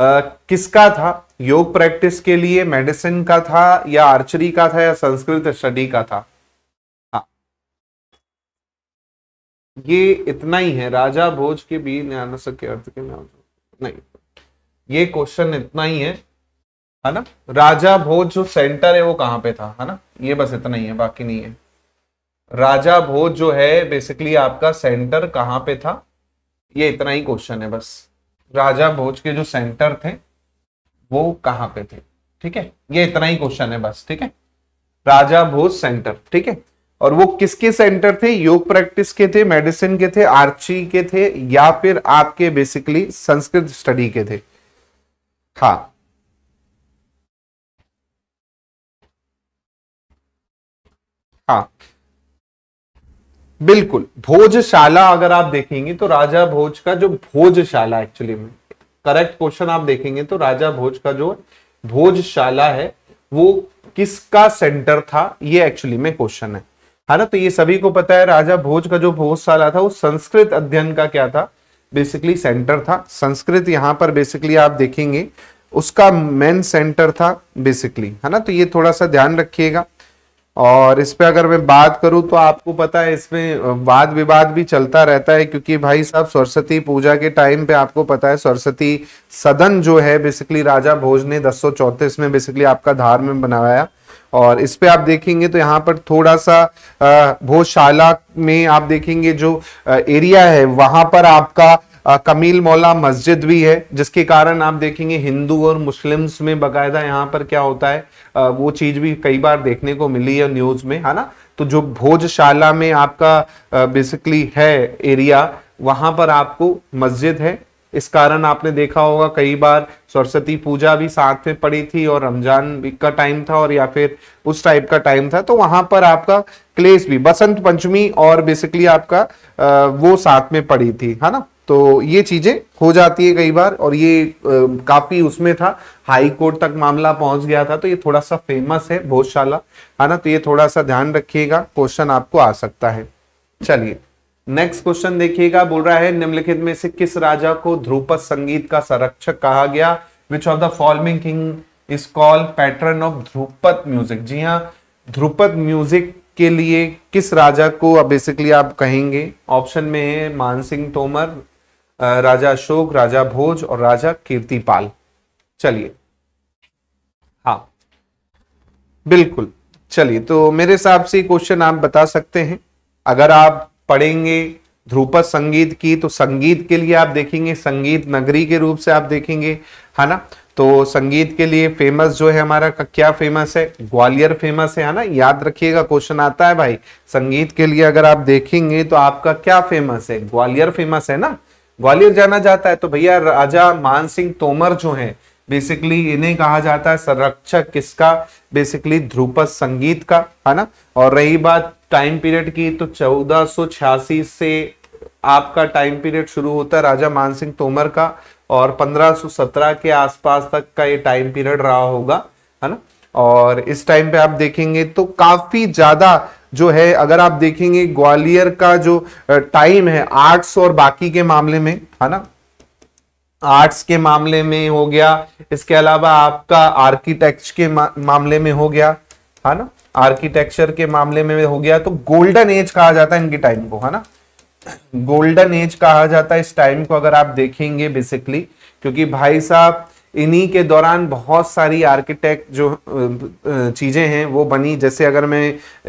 आ, किसका था योग प्रैक्टिस के लिए मेडिसिन का था या आर्चरी का था या संस्कृत स्टडी का था ये इतना ही है राजा भोज के भी न्यानस के अर्थ के नाम नहीं ये क्वेश्चन इतना ही है है ना राजा भोज जो सेंटर है वो कहां पे था है ना ये बस इतना ही है बाकी नहीं है राजा भोज जो है बेसिकली आपका सेंटर कहां पे था ये इतना ही क्वेश्चन है बस राजा भोज के जो सेंटर थे वो कहां पे थे ठीक है ये इतना ही क्वेश्चन है बस ठीक है राजा भोज सेंटर ठीक है और वो किसके सेंटर थे योग प्रैक्टिस के थे मेडिसिन के थे आर्ची के थे या फिर आपके बेसिकली संस्कृत स्टडी के थे हाँ हाँ बिल्कुल भोजशाला अगर आप देखेंगे तो राजा भोज का जो भोजशाला एक्चुअली में करेक्ट क्वेश्चन आप देखेंगे तो राजा भोज का जो भोजशाला है वो किसका सेंटर था ये एक्चुअली में क्वेश्चन है है हाँ ना तो ये सभी को पता है राजा भोज का जो भोजशाला था वो संस्कृत अध्ययन का क्या था बेसिकली सेंटर था संस्कृत यहाँ पर बेसिकली आप देखेंगे उसका मेन सेंटर था बेसिकली है हाँ ना तो ये थोड़ा सा ध्यान रखिएगा और इस पर अगर मैं बात करूं तो आपको पता है इसमें वाद विवाद भी चलता रहता है क्योंकि भाई साहब सरस्वती पूजा के टाइम पे आपको पता है सरस्वती सदन जो है बेसिकली राजा भोज ने दस में बेसिकली आपका धार में बनाया और इस पे आप देखेंगे तो यहाँ पर थोड़ा सा भोशाला में आप देखेंगे जो एरिया है वहां पर आपका कमील मौला मस्जिद भी है जिसके कारण आप देखेंगे हिंदू और मुस्लिम्स में बकायदा यहाँ पर क्या होता है वो चीज भी कई बार देखने को मिली है न्यूज में है ना तो जो भोजशाला में आपका बेसिकली है एरिया वहां पर आपको मस्जिद है इस कारण आपने देखा होगा कई बार सरस्वती पूजा भी साथ में पड़ी थी और रमजान का टाइम था और या फिर उस टाइप का टाइम था तो वहां पर आपका क्लेश भी बसंत पंचमी और बेसिकली आपका वो साथ में पड़ी थी है ना तो ये चीजें हो जाती है कई बार और ये काफी उसमें था हाई कोर्ट तक मामला पहुंच गया था तो ये थोड़ा सा फेमस है भोजशाला है ना तो ये थोड़ा सा ध्यान रखिएगा क्वेश्चन आपको आ सकता है चलिए नेक्स्ट क्वेश्चन देखिएगा बोल रहा है निम्नलिखित में से किस राजा को ध्रुपद संगीत का संरक्षक कहा गया which of the following king is call patron of Dhrupad music जी हाँ ध्रुपद म्यूजिक के लिए किस राजा को अब बेसिकली आप कहेंगे ऑप्शन में है मानसिंह तोमर राजा अशोक राजा भोज और राजा कीर्तिपाल चलिए हाँ बिल्कुल चलिए तो मेरे हिसाब से क्वेश्चन आप बता सकते हैं अगर आप पढ़ेंगे ध्रुपद संगीत की तो संगीत के लिए आप देखेंगे संगीत नगरी के रूप से आप देखेंगे है ना तो संगीत के लिए फेमस जो है हमारा क्या फेमस है ग्वालियर फेमस है ना याद रखिएगा क्वेश्चन आता है भाई संगीत के लिए अगर आप देखेंगे तो आपका क्या फेमस है ग्वालियर फेमस है ना ग्वालियर जाना जाता है तो भैया राजा मान सिंह तोमर जो है बेसिकली इन्हें कहा जाता है संरक्षक किसका बेसिकली ध्रुपद संगीत का है ना और रही बात टाइम पीरियड की तो चौदह से आपका टाइम पीरियड शुरू होता है राजा मानसिंह तोमर का और 1517 के आसपास तक का ये टाइम पीरियड रहा होगा है ना और इस टाइम पे आप देखेंगे तो काफी ज्यादा जो है अगर आप देखेंगे ग्वालियर का जो टाइम है आर्ट्स और बाकी के मामले में है ना आर्ट्स के मामले में हो गया इसके अलावा आपका आर्किटेक्ट के मामले में हो गया है ना आर्किटेक्चर के मामले में हो गया तो गोल्डन एज कहा जाता है इनके टाइम को है ना गोल्डन एज कहा जाता है इस टाइम को अगर आप देखेंगे बेसिकली क्योंकि भाई साहब इन्हीं के दौरान बहुत सारी आर्किटेक्ट जो चीज़ें हैं वो बनी जैसे अगर मैं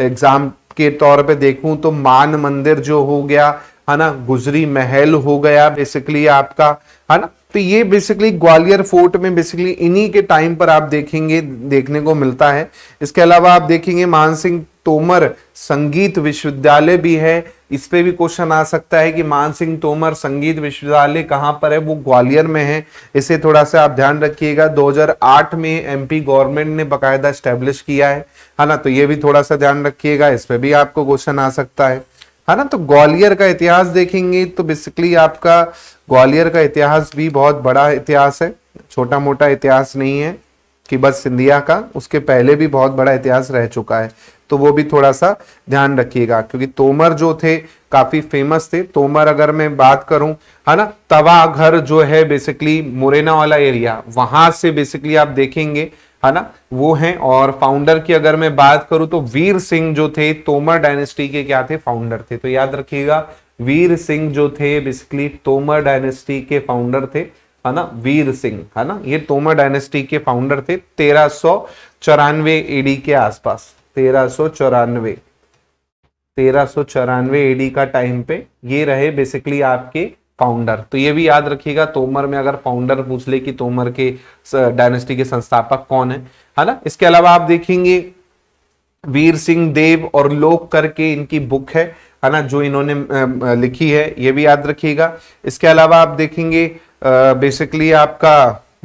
एग्जाम के तौर पे देखूं तो मान मंदिर जो हो गया है ना गुजरी महल हो गया बेसिकली आपका है ना तो ये बेसिकली ग्वालियर फोर्ट में बेसिकली इन्हीं के टाइम पर आप देखेंगे देखने को मिलता है इसके अलावा आप देखेंगे मान सिंह तोमर संगीत विश्वविद्यालय भी है इस पे भी क्वेश्चन आ सकता है कि मान सिंह तोमर संगीत विश्वविद्यालय कहाँ पर है वो ग्वालियर में है इसे थोड़ा सा आप ध्यान रखिएगा 2008 में एमपी गवर्नमेंट ने बकायदा स्टेब्लिश किया है है ना तो ये भी थोड़ा सा ध्यान रखिएगा इस पे भी आपको क्वेश्चन आ सकता है है हाँ ना तो ग्वालियर का इतिहास देखेंगे तो बेसिकली आपका ग्वालियर का इतिहास भी बहुत बड़ा इतिहास है छोटा मोटा इतिहास नहीं है कि बस सिंधिया का उसके पहले भी बहुत बड़ा इतिहास रह चुका है तो वो भी थोड़ा सा ध्यान रखिएगा क्योंकि तोमर जो थे काफी फेमस थे तोमर अगर मैं बात करूं है हाँ ना तवा घर जो है बेसिकली मुरैना वाला एरिया वहां से बेसिकली आप देखेंगे है ना वो हैं और फाउंडर की अगर मैं बात करूं तो वीर सिंह जो थे तोमर डायनेस्टी के क्या थे फाउंडर थे तो याद रखिएगा वीर सिंह जो थे बेसिकली तोमर डायनेस्टी के फाउंडर थे है ना वीर सिंह है ना ये तोमर डायनेस्टी के फाउंडर थे तेरह सौ चौरानवे एडी के आसपास तेरह सौ चौरानवे तेरह सौ चौरानवे एडी का टाइम पे ये रहे बेसिकली आपके फाउंडर तो ये भी याद रखिएगा तोमर में अगर फाउंडर पूछ ले कि तोमर के डायनेस्टी के संस्थापक कौन है है ना इसके अलावा आप देखेंगे वीर सिंह देव और लोक करके इनकी बुक है है ना जो इन्होंने लिखी है ये भी याद रखिएगा इसके अलावा आप देखेंगे बेसिकली आपका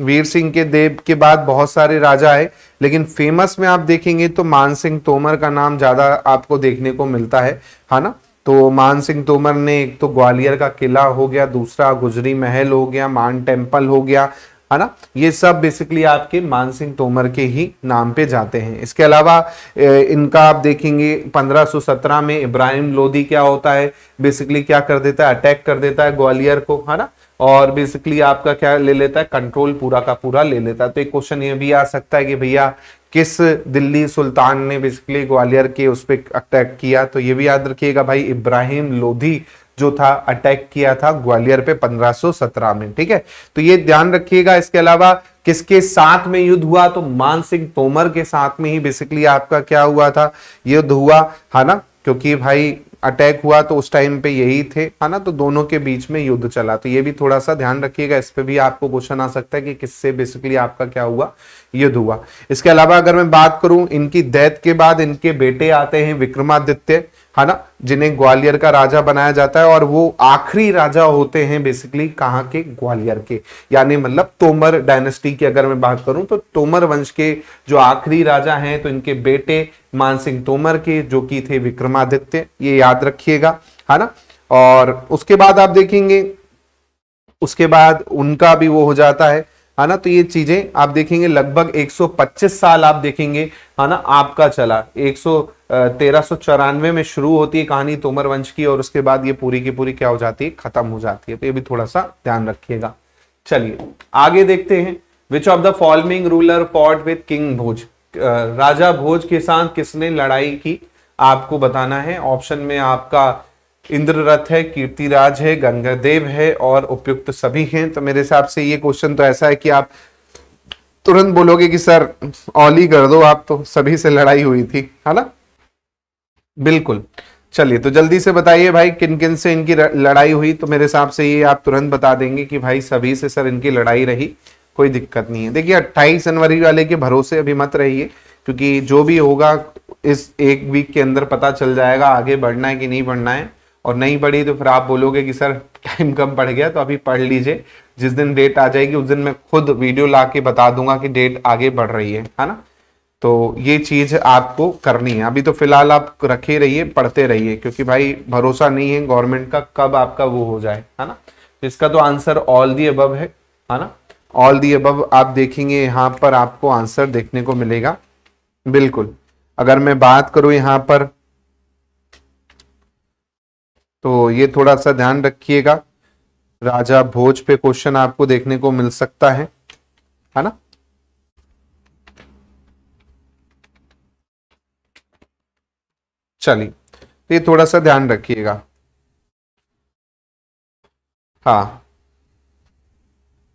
वीर सिंह के देव के बाद बहुत सारे राजा है लेकिन फेमस में आप देखेंगे तो मान सिंह तोमर का नाम ज्यादा आपको देखने को मिलता है है ना तो मान सिंह तोमर ने एक तो ग्वालियर का किला हो गया दूसरा गुजरी महल हो गया मान टेम्पल हो गया है ना ये सब बेसिकली आपके मान सिंह तोमर के ही नाम पे जाते हैं इसके अलावा इनका आप देखेंगे 1517 में इब्राहिम लोदी क्या होता है बेसिकली क्या कर देता है अटैक कर देता है ग्वालियर को है ना और बेसिकली आपका क्या ले लेता है कंट्रोल पूरा का पूरा ले लेता है तो एक क्वेश्चन ये भी आ सकता है कि भैया किस दिल्ली सुल्तान ने बेसिकली ग्वालियर के उस पर अटैक किया तो ये भी याद रखिएगा भाई इब्राहिम लोधी जो था अटैक किया था ग्वालियर पे 1517 में ठीक है तो ये ध्यान रखिएगा इसके अलावा किसके साथ में युद्ध हुआ तो मान सिंह तोमर के साथ में ही बेसिकली आपका क्या हुआ था युद्ध हुआ है ना क्योंकि भाई अटैक हुआ तो उस टाइम पे यही थे है ना तो दोनों के बीच में युद्ध चला तो ये भी थोड़ा सा ध्यान रखिएगा इस पर भी आपको क्वेश्चन आ सकता है कि किससे बेसिकली आपका क्या हुआ युद्ध हुआ इसके अलावा अगर मैं बात करूं इनकी डेथ के बाद इनके बेटे आते हैं विक्रमादित्य है ना जिन्हें ग्वालियर का राजा बनाया जाता है और वो आखिरी राजा होते हैं बेसिकली कहाँ के ग्वालियर के यानी मतलब तोमर डायनेस्टी की अगर मैं बात करूं तो तोमर वंश के जो आखिरी राजा हैं तो इनके बेटे मानसिंह तोमर के जो कि थे विक्रमादित्य ये याद याद रखिएगा है ना और उसके बाद आप देखेंगे उसके बाद उनका भी वो हो जाता है है ना तो ये चीजें आप देखेंगे लगभग 125 साल आप देखेंगे है ना आपका चला एक सौ में शुरू होती है कहानी तोमर वंश की और उसके बाद ये पूरी की पूरी क्या हो जाती है खत्म हो जाती है तो ये भी थोड़ा सा ध्यान रखिएगा चलिए आगे देखते हैं which of the following ruler fought with king Bhoj Raja Bhoj के साथ किसने लड़ाई की आपको बताना है ऑप्शन में आपका इंद्ररथ है कीर्तिराज है गंगादेव है और उपयुक्त सभी हैं तो मेरे हिसाब से ये क्वेश्चन तो ऐसा है कि आप तुरंत बोलोगे कि सर ऑली कर दो आप तो सभी से लड़ाई हुई थी है ना बिल्कुल चलिए तो जल्दी से बताइए भाई किन किन से इनकी लड़ाई हुई तो मेरे हिसाब से ये आप तुरंत बता देंगे कि भाई सभी से सर इनकी लड़ाई रही कोई दिक्कत नहीं है देखिए अट्ठाईस जनवरी वाले के भरोसे अभी मत रहिए क्योंकि जो भी होगा इस एक वीक के अंदर पता चल जाएगा आगे बढ़ना है कि नहीं बढ़ना है और नहीं पढ़ी तो फिर आप बोलोगे कि सर टाइम कम पड़ गया तो अभी पढ़ लीजिए जिस दिन डेट आ जाएगी उस दिन मैं खुद वीडियो ला के बता दूंगा कि डेट आगे बढ़ रही है है ना तो ये चीज आपको करनी है अभी तो फिलहाल आप रखे रहिए पढ़ते रहिए क्योंकि भाई भरोसा नहीं है गवर्नमेंट का कब आपका वो हो जाए है ना तो इसका तो आंसर ऑल दी अबव है है ना ऑल दी अबव आप देखेंगे यहाँ पर आपको आंसर देखने को मिलेगा बिल्कुल अगर मैं बात करूं यहां पर तो ये थोड़ा सा ध्यान रखिएगा राजा भोज पे क्वेश्चन आपको देखने को मिल सकता है है ना चलिए तो ये थोड़ा सा ध्यान रखिएगा हाँ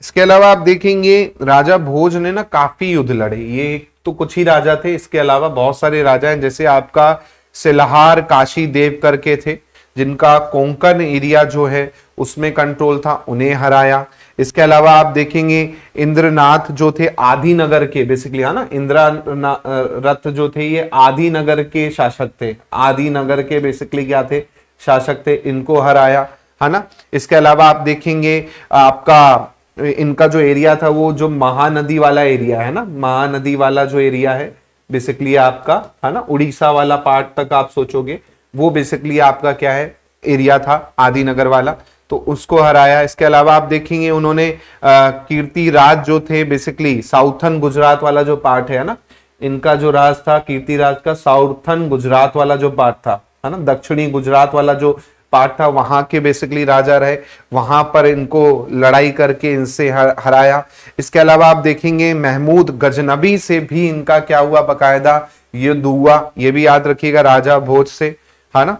इसके अलावा आप देखेंगे राजा भोज ने ना काफी युद्ध लड़े ये एक तो कुछ ही राजा थे इसके अलावा बहुत सारे राजा हैं जैसे आपका सिलहार काशी देव करके थे जिनका कोंकण एरिया जो है उसमें कंट्रोल था उन्हें हराया इसके अलावा आप देखेंगे इंद्रनाथ जो थे आदि नगर के बेसिकली है हाँ ना इंदिरा रथ जो थे ये आदि नगर के शासक थे आदि नगर के बेसिकली क्या थे शासक थे इनको हराया है हाँ ना इसके अलावा आप देखेंगे आपका इनका जो एरिया था वो जो महानदी वाला एरिया है ना महानदी वाला जो एरिया है बेसिकली आपका है ना उड़ीसा वाला पार्ट तक आप सोचोगे वो बेसिकली आपका क्या है एरिया था आदि नगर वाला तो उसको हराया इसके अलावा आप देखेंगे उन्होंने कीर्ति राज जो थे बेसिकली साउथन गुजरात वाला जो पार्ट है ना इनका जो राज था कीर्ति राज का साउथन गुजरात वाला जो पार्ट था है ना दक्षिणी गुजरात वाला जो पार्ट था वहां के बेसिकली राजा रहे वहां पर इनको लड़ाई करके इनसे हर, हराया इसके अलावा आप देखेंगे महमूद गजनबी से भी इनका क्या हुआ बकायदा युद्ध हुआ ये भी याद रखिएगा राजा भोज से है ना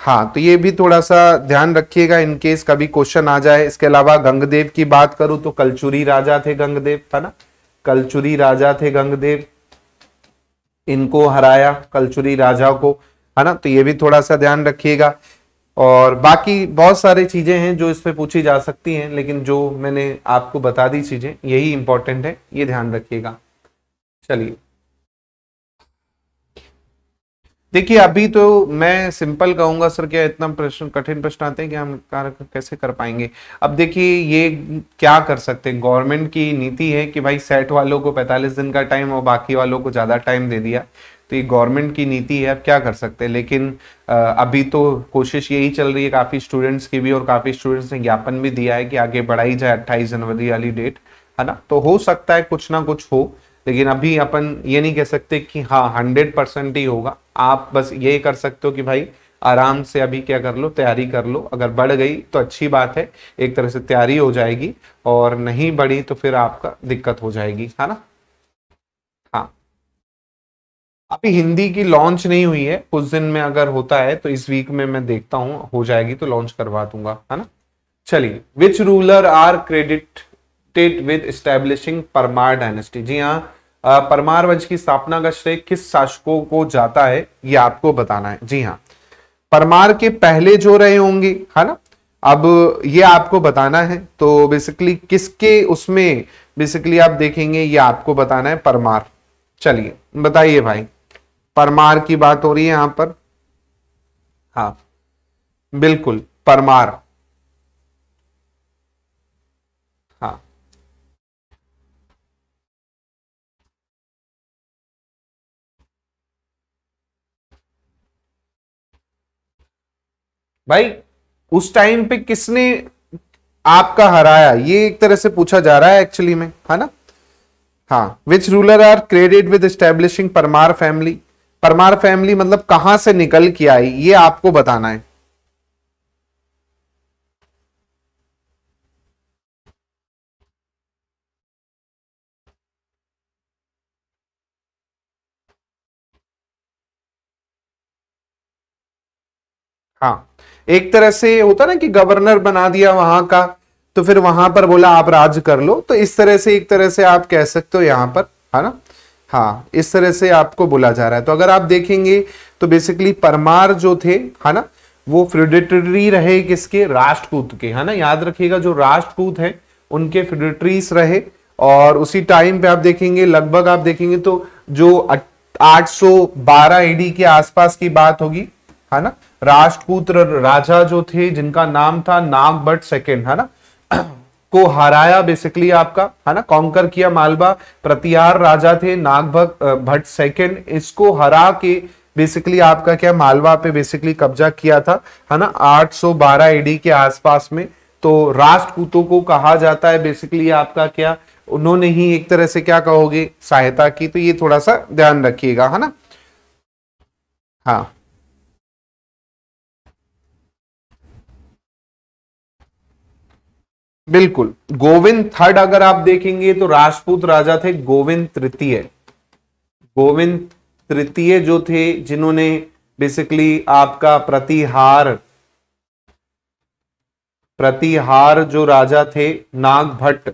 हाँ तो ये भी थोड़ा सा ध्यान रखिएगा इन केस कभी क्वेश्चन आ जाए इसके अलावा गंगदेव की बात करूं तो कलचुरी राजा थे गंगदेव है ना कलचुरी राजा थे गंगदेव इनको हराया कलचुरी राजा को है ना तो ये भी थोड़ा सा ध्यान रखिएगा और बाकी बहुत सारी चीज़ें हैं जो इस पर पूछी जा सकती हैं लेकिन जो मैंने आपको बता दी चीज़ें यही इंपॉर्टेंट है ये ध्यान रखिएगा चलिए देखिए अभी तो मैं सिंपल कहूंगा सर क्या इतना प्रश्न कठिन प्रश्न आते हैं कि हम कार्य कैसे कर पाएंगे अब देखिए ये क्या कर सकते हैं गवर्नमेंट की नीति है कि भाई सेट वालों को 45 दिन का टाइम और बाकी वालों को ज़्यादा टाइम दे दिया तो ये गवर्नमेंट की नीति है अब क्या कर सकते हैं लेकिन अभी तो कोशिश यही चल रही है काफ़ी स्टूडेंट्स की भी और काफ़ी स्टूडेंट्स ने ज्ञापन भी दिया है कि आगे बढ़ाई जाए अट्ठाईस जनवरी वाली डेट है ना तो हो सकता है कुछ ना कुछ हो लेकिन अभी अपन ये नहीं कह सकते कि हाँ हंड्रेड परसेंट ही होगा आप बस ये कर सकते हो कि भाई आराम से अभी क्या कर लो तैयारी कर लो अगर बढ़ गई तो अच्छी बात है एक तरह से तैयारी हो जाएगी और नहीं बढ़ी तो फिर आपका दिक्कत हो जाएगी है ना अभी हिंदी की लॉन्च नहीं हुई है कुछ दिन में अगर होता है तो इस वीक में मैं देखता हूं हो जाएगी तो लॉन्च करवा दूंगा है ना चलिए which ruler are credited with establishing Parmar dynasty जी हाँ परमार वंश की स्थापना का श्रेय किस शासकों को जाता है ये आपको बताना है जी हाँ परमार के पहले जो रहे होंगे है ना अब ये आपको बताना है तो बेसिकली किसके उसमें बेसिकली आप देखेंगे ये आपको बताना है परमार चलिए बताइए भाई परमार की बात हो रही है यहां पर हाँ बिल्कुल परमार हाँ। भाई उस टाइम पे किसने आपका हराया ये एक तरह से पूछा जा रहा है एक्चुअली में है ना हाँ which ruler are credit with establishing Parmar family Parmar family मतलब कहां से निकल के आई ये आपको बताना है हाँ एक तरह से होता ना कि गवर्नर बना दिया वहां का तो फिर वहां पर बोला आप राज कर लो तो इस तरह से एक तरह से आप कह सकते हो यहां पर है ना हाँ इस तरह से आपको बोला जा रहा है तो अगर आप देखेंगे तो बेसिकली परमार जो थे है ना वो फ्यूडेटरी रहे किसके राष्ट्रकूत के है ना याद रखिएगा जो राष्ट्रकूत है उनके फ्यूडेटरीज रहे और उसी टाइम पे आप देखेंगे लगभग आप देखेंगे तो जो 812 एडी के आसपास की बात होगी है ना राष्ट्रपुत्र राजा जो थे जिनका नाम था नाग बट सेकेंड है ना को हराया बेसिकली आपका है ना कॉन्कर किया मालवा प्रतिहार राजा थे नागभक्त भट्ट सेकेंड इसको हरा के बेसिकली आपका क्या मालवा पे बेसिकली कब्जा किया था है ना 812 एडी के आसपास में तो राष्ट्रकूतों को कहा जाता है बेसिकली आपका क्या उन्होंने ही एक तरह से क्या कहोगे सहायता की तो ये थोड़ा सा ध्यान रखिएगा है ना हाँ बिल्कुल गोविंद थर्ड अगर आप देखेंगे तो राजपूत राजा थे गोविंद तृतीय गोविंद तृतीय जो थे जिन्होंने बेसिकली आपका प्रतिहार प्रतिहार जो राजा थे नाग भट्ट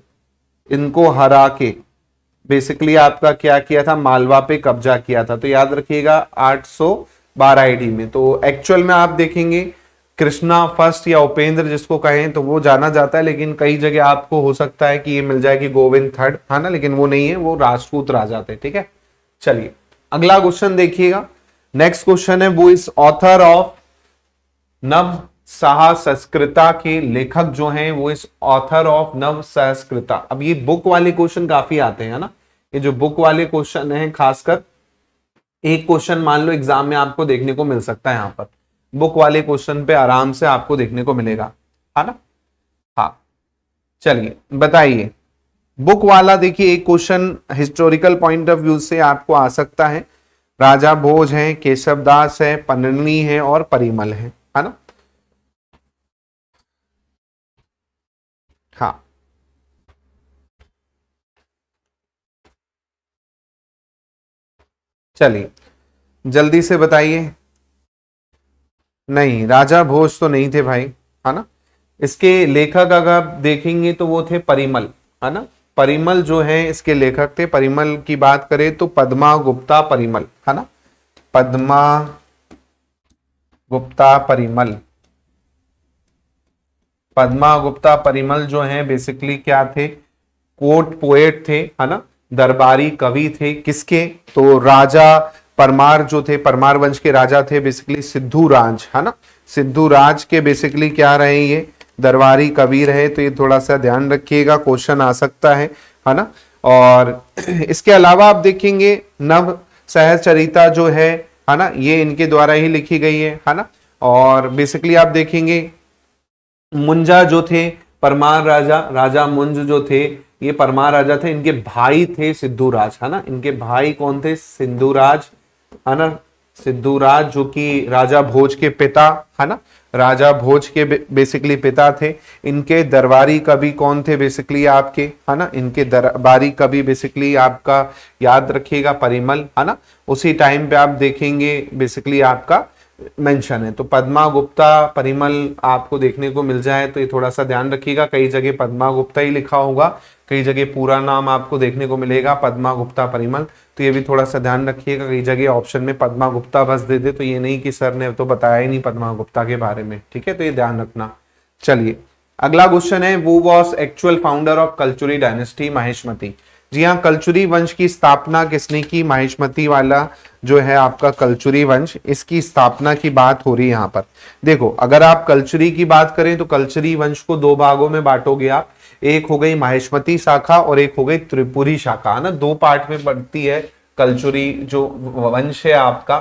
इनको हरा के बेसिकली आपका क्या किया था मालवा पे कब्जा किया था तो याद रखिएगा 812 सौ में तो एक्चुअल में आप देखेंगे कृष्णा फर्स्ट या उपेंद्र जिसको कहें तो वो जाना जाता है लेकिन कई जगह आपको हो सकता है कि ये मिल जाए कि गोविंद थर्ड है ना लेकिन वो नहीं है वो राजपूत राजा थे ठीक है चलिए अगला क्वेश्चन देखिएगा नेक्स्ट क्वेश्चन है वो इस ऑथर ऑफ नव सहा संस्कृता के लेखक जो हैं वो इस ऑथर ऑफ नव संस्कृता अब ये बुक वाले क्वेश्चन काफी आते हैं ना ये जो बुक वाले क्वेश्चन है खासकर एक क्वेश्चन मान लो एग्जाम में आपको देखने को मिल सकता है यहां पर बुक वाले क्वेश्चन पे आराम से आपको देखने को मिलेगा है हाँ ना हाँ चलिए बताइए बुक वाला देखिए एक question historical point of view से आपको आ सकता है राजा भोज है केशव दास है पन्ननी है और परिमल है है हाँ ना हाँ चलिए जल्दी से बताइए नहीं राजा भोज तो नहीं थे भाई है ना इसके लेखक अगर आप देखेंगे तो वो थे परिमल है ना परिमल जो है इसके लेखक थे परिमल की बात करें तो पद्मा गुप्ता परिमल है ना पद्मा गुप्ता परिमल पद्मा गुप्ता परिमल जो है बेसिकली क्या थे कोट पोएट थे है ना दरबारी कवि थे किसके तो राजा परमार जो थे परमार वंश के राजा थे बेसिकली सिद्धू राज है ना सिद्धू राज के बेसिकली क्या रहे ये दरबारी कवि रहे तो ये थोड़ा सा ध्यान रखिएगा क्वेश्चन आ सकता है है ना और [clears throat] इसके अलावा आप देखेंगे नव सहचरिता जो है है ना ये इनके द्वारा ही लिखी गई है है ना और बेसिकली आप देखेंगे मुंजा जो थे परमार राजा राजा मुंज जो थे ये परमार राजा थे इनके भाई थे सिद्धू राज है ना इनके भाई कौन थे सिंधु राज है ना राज जो कि राजा भोज के पिता है ना राजा भोज के बेसिकली पिता थे इनके दरबारी कवि कौन थे बेसिकली आपके है ना इनके दरबारी कवि बेसिकली आपका याद रखिएगा परिमल है ना उसी टाइम पे आप देखेंगे बेसिकली आपका मेंशन है तो पद्मा गुप्ता परिमल आपको देखने को मिल जाए तो ये थोड़ा सा ध्यान रखिएगा कई जगह पद्मा गुप्ता ही लिखा होगा कई जगह पूरा नाम आपको देखने को मिलेगा पद्मा गुप्ता परिमल तो ये भी थोड़ा सा ध्यान रखिएगा कई जगह ऑप्शन में पद्मा गुप्ता बस दे दे तो ये नहीं कि सर ने तो बताया ही नहीं पद्मा गुप्ता के बारे में ठीक है तो ये ध्यान रखना चलिए अगला क्वेश्चन है वो was actual founder of Kalchuri dynasty Maheshmati जी हाँ कल्चुरी वंश की स्थापना किसने की माहिष्मती वाला जो है आपका कल्चुरी वंश इसकी स्थापना की बात हो रही है यहाँ पर देखो अगर आप कल्चुरी की बात करें तो कल्चुरी वंश को दो भागों में बांटोगे आप एक हो गई माहेश्वती शाखा और एक हो गई त्रिपुरी शाखा है ना दो पार्ट में बढ़ती है कलचुरी जो वंश है आपका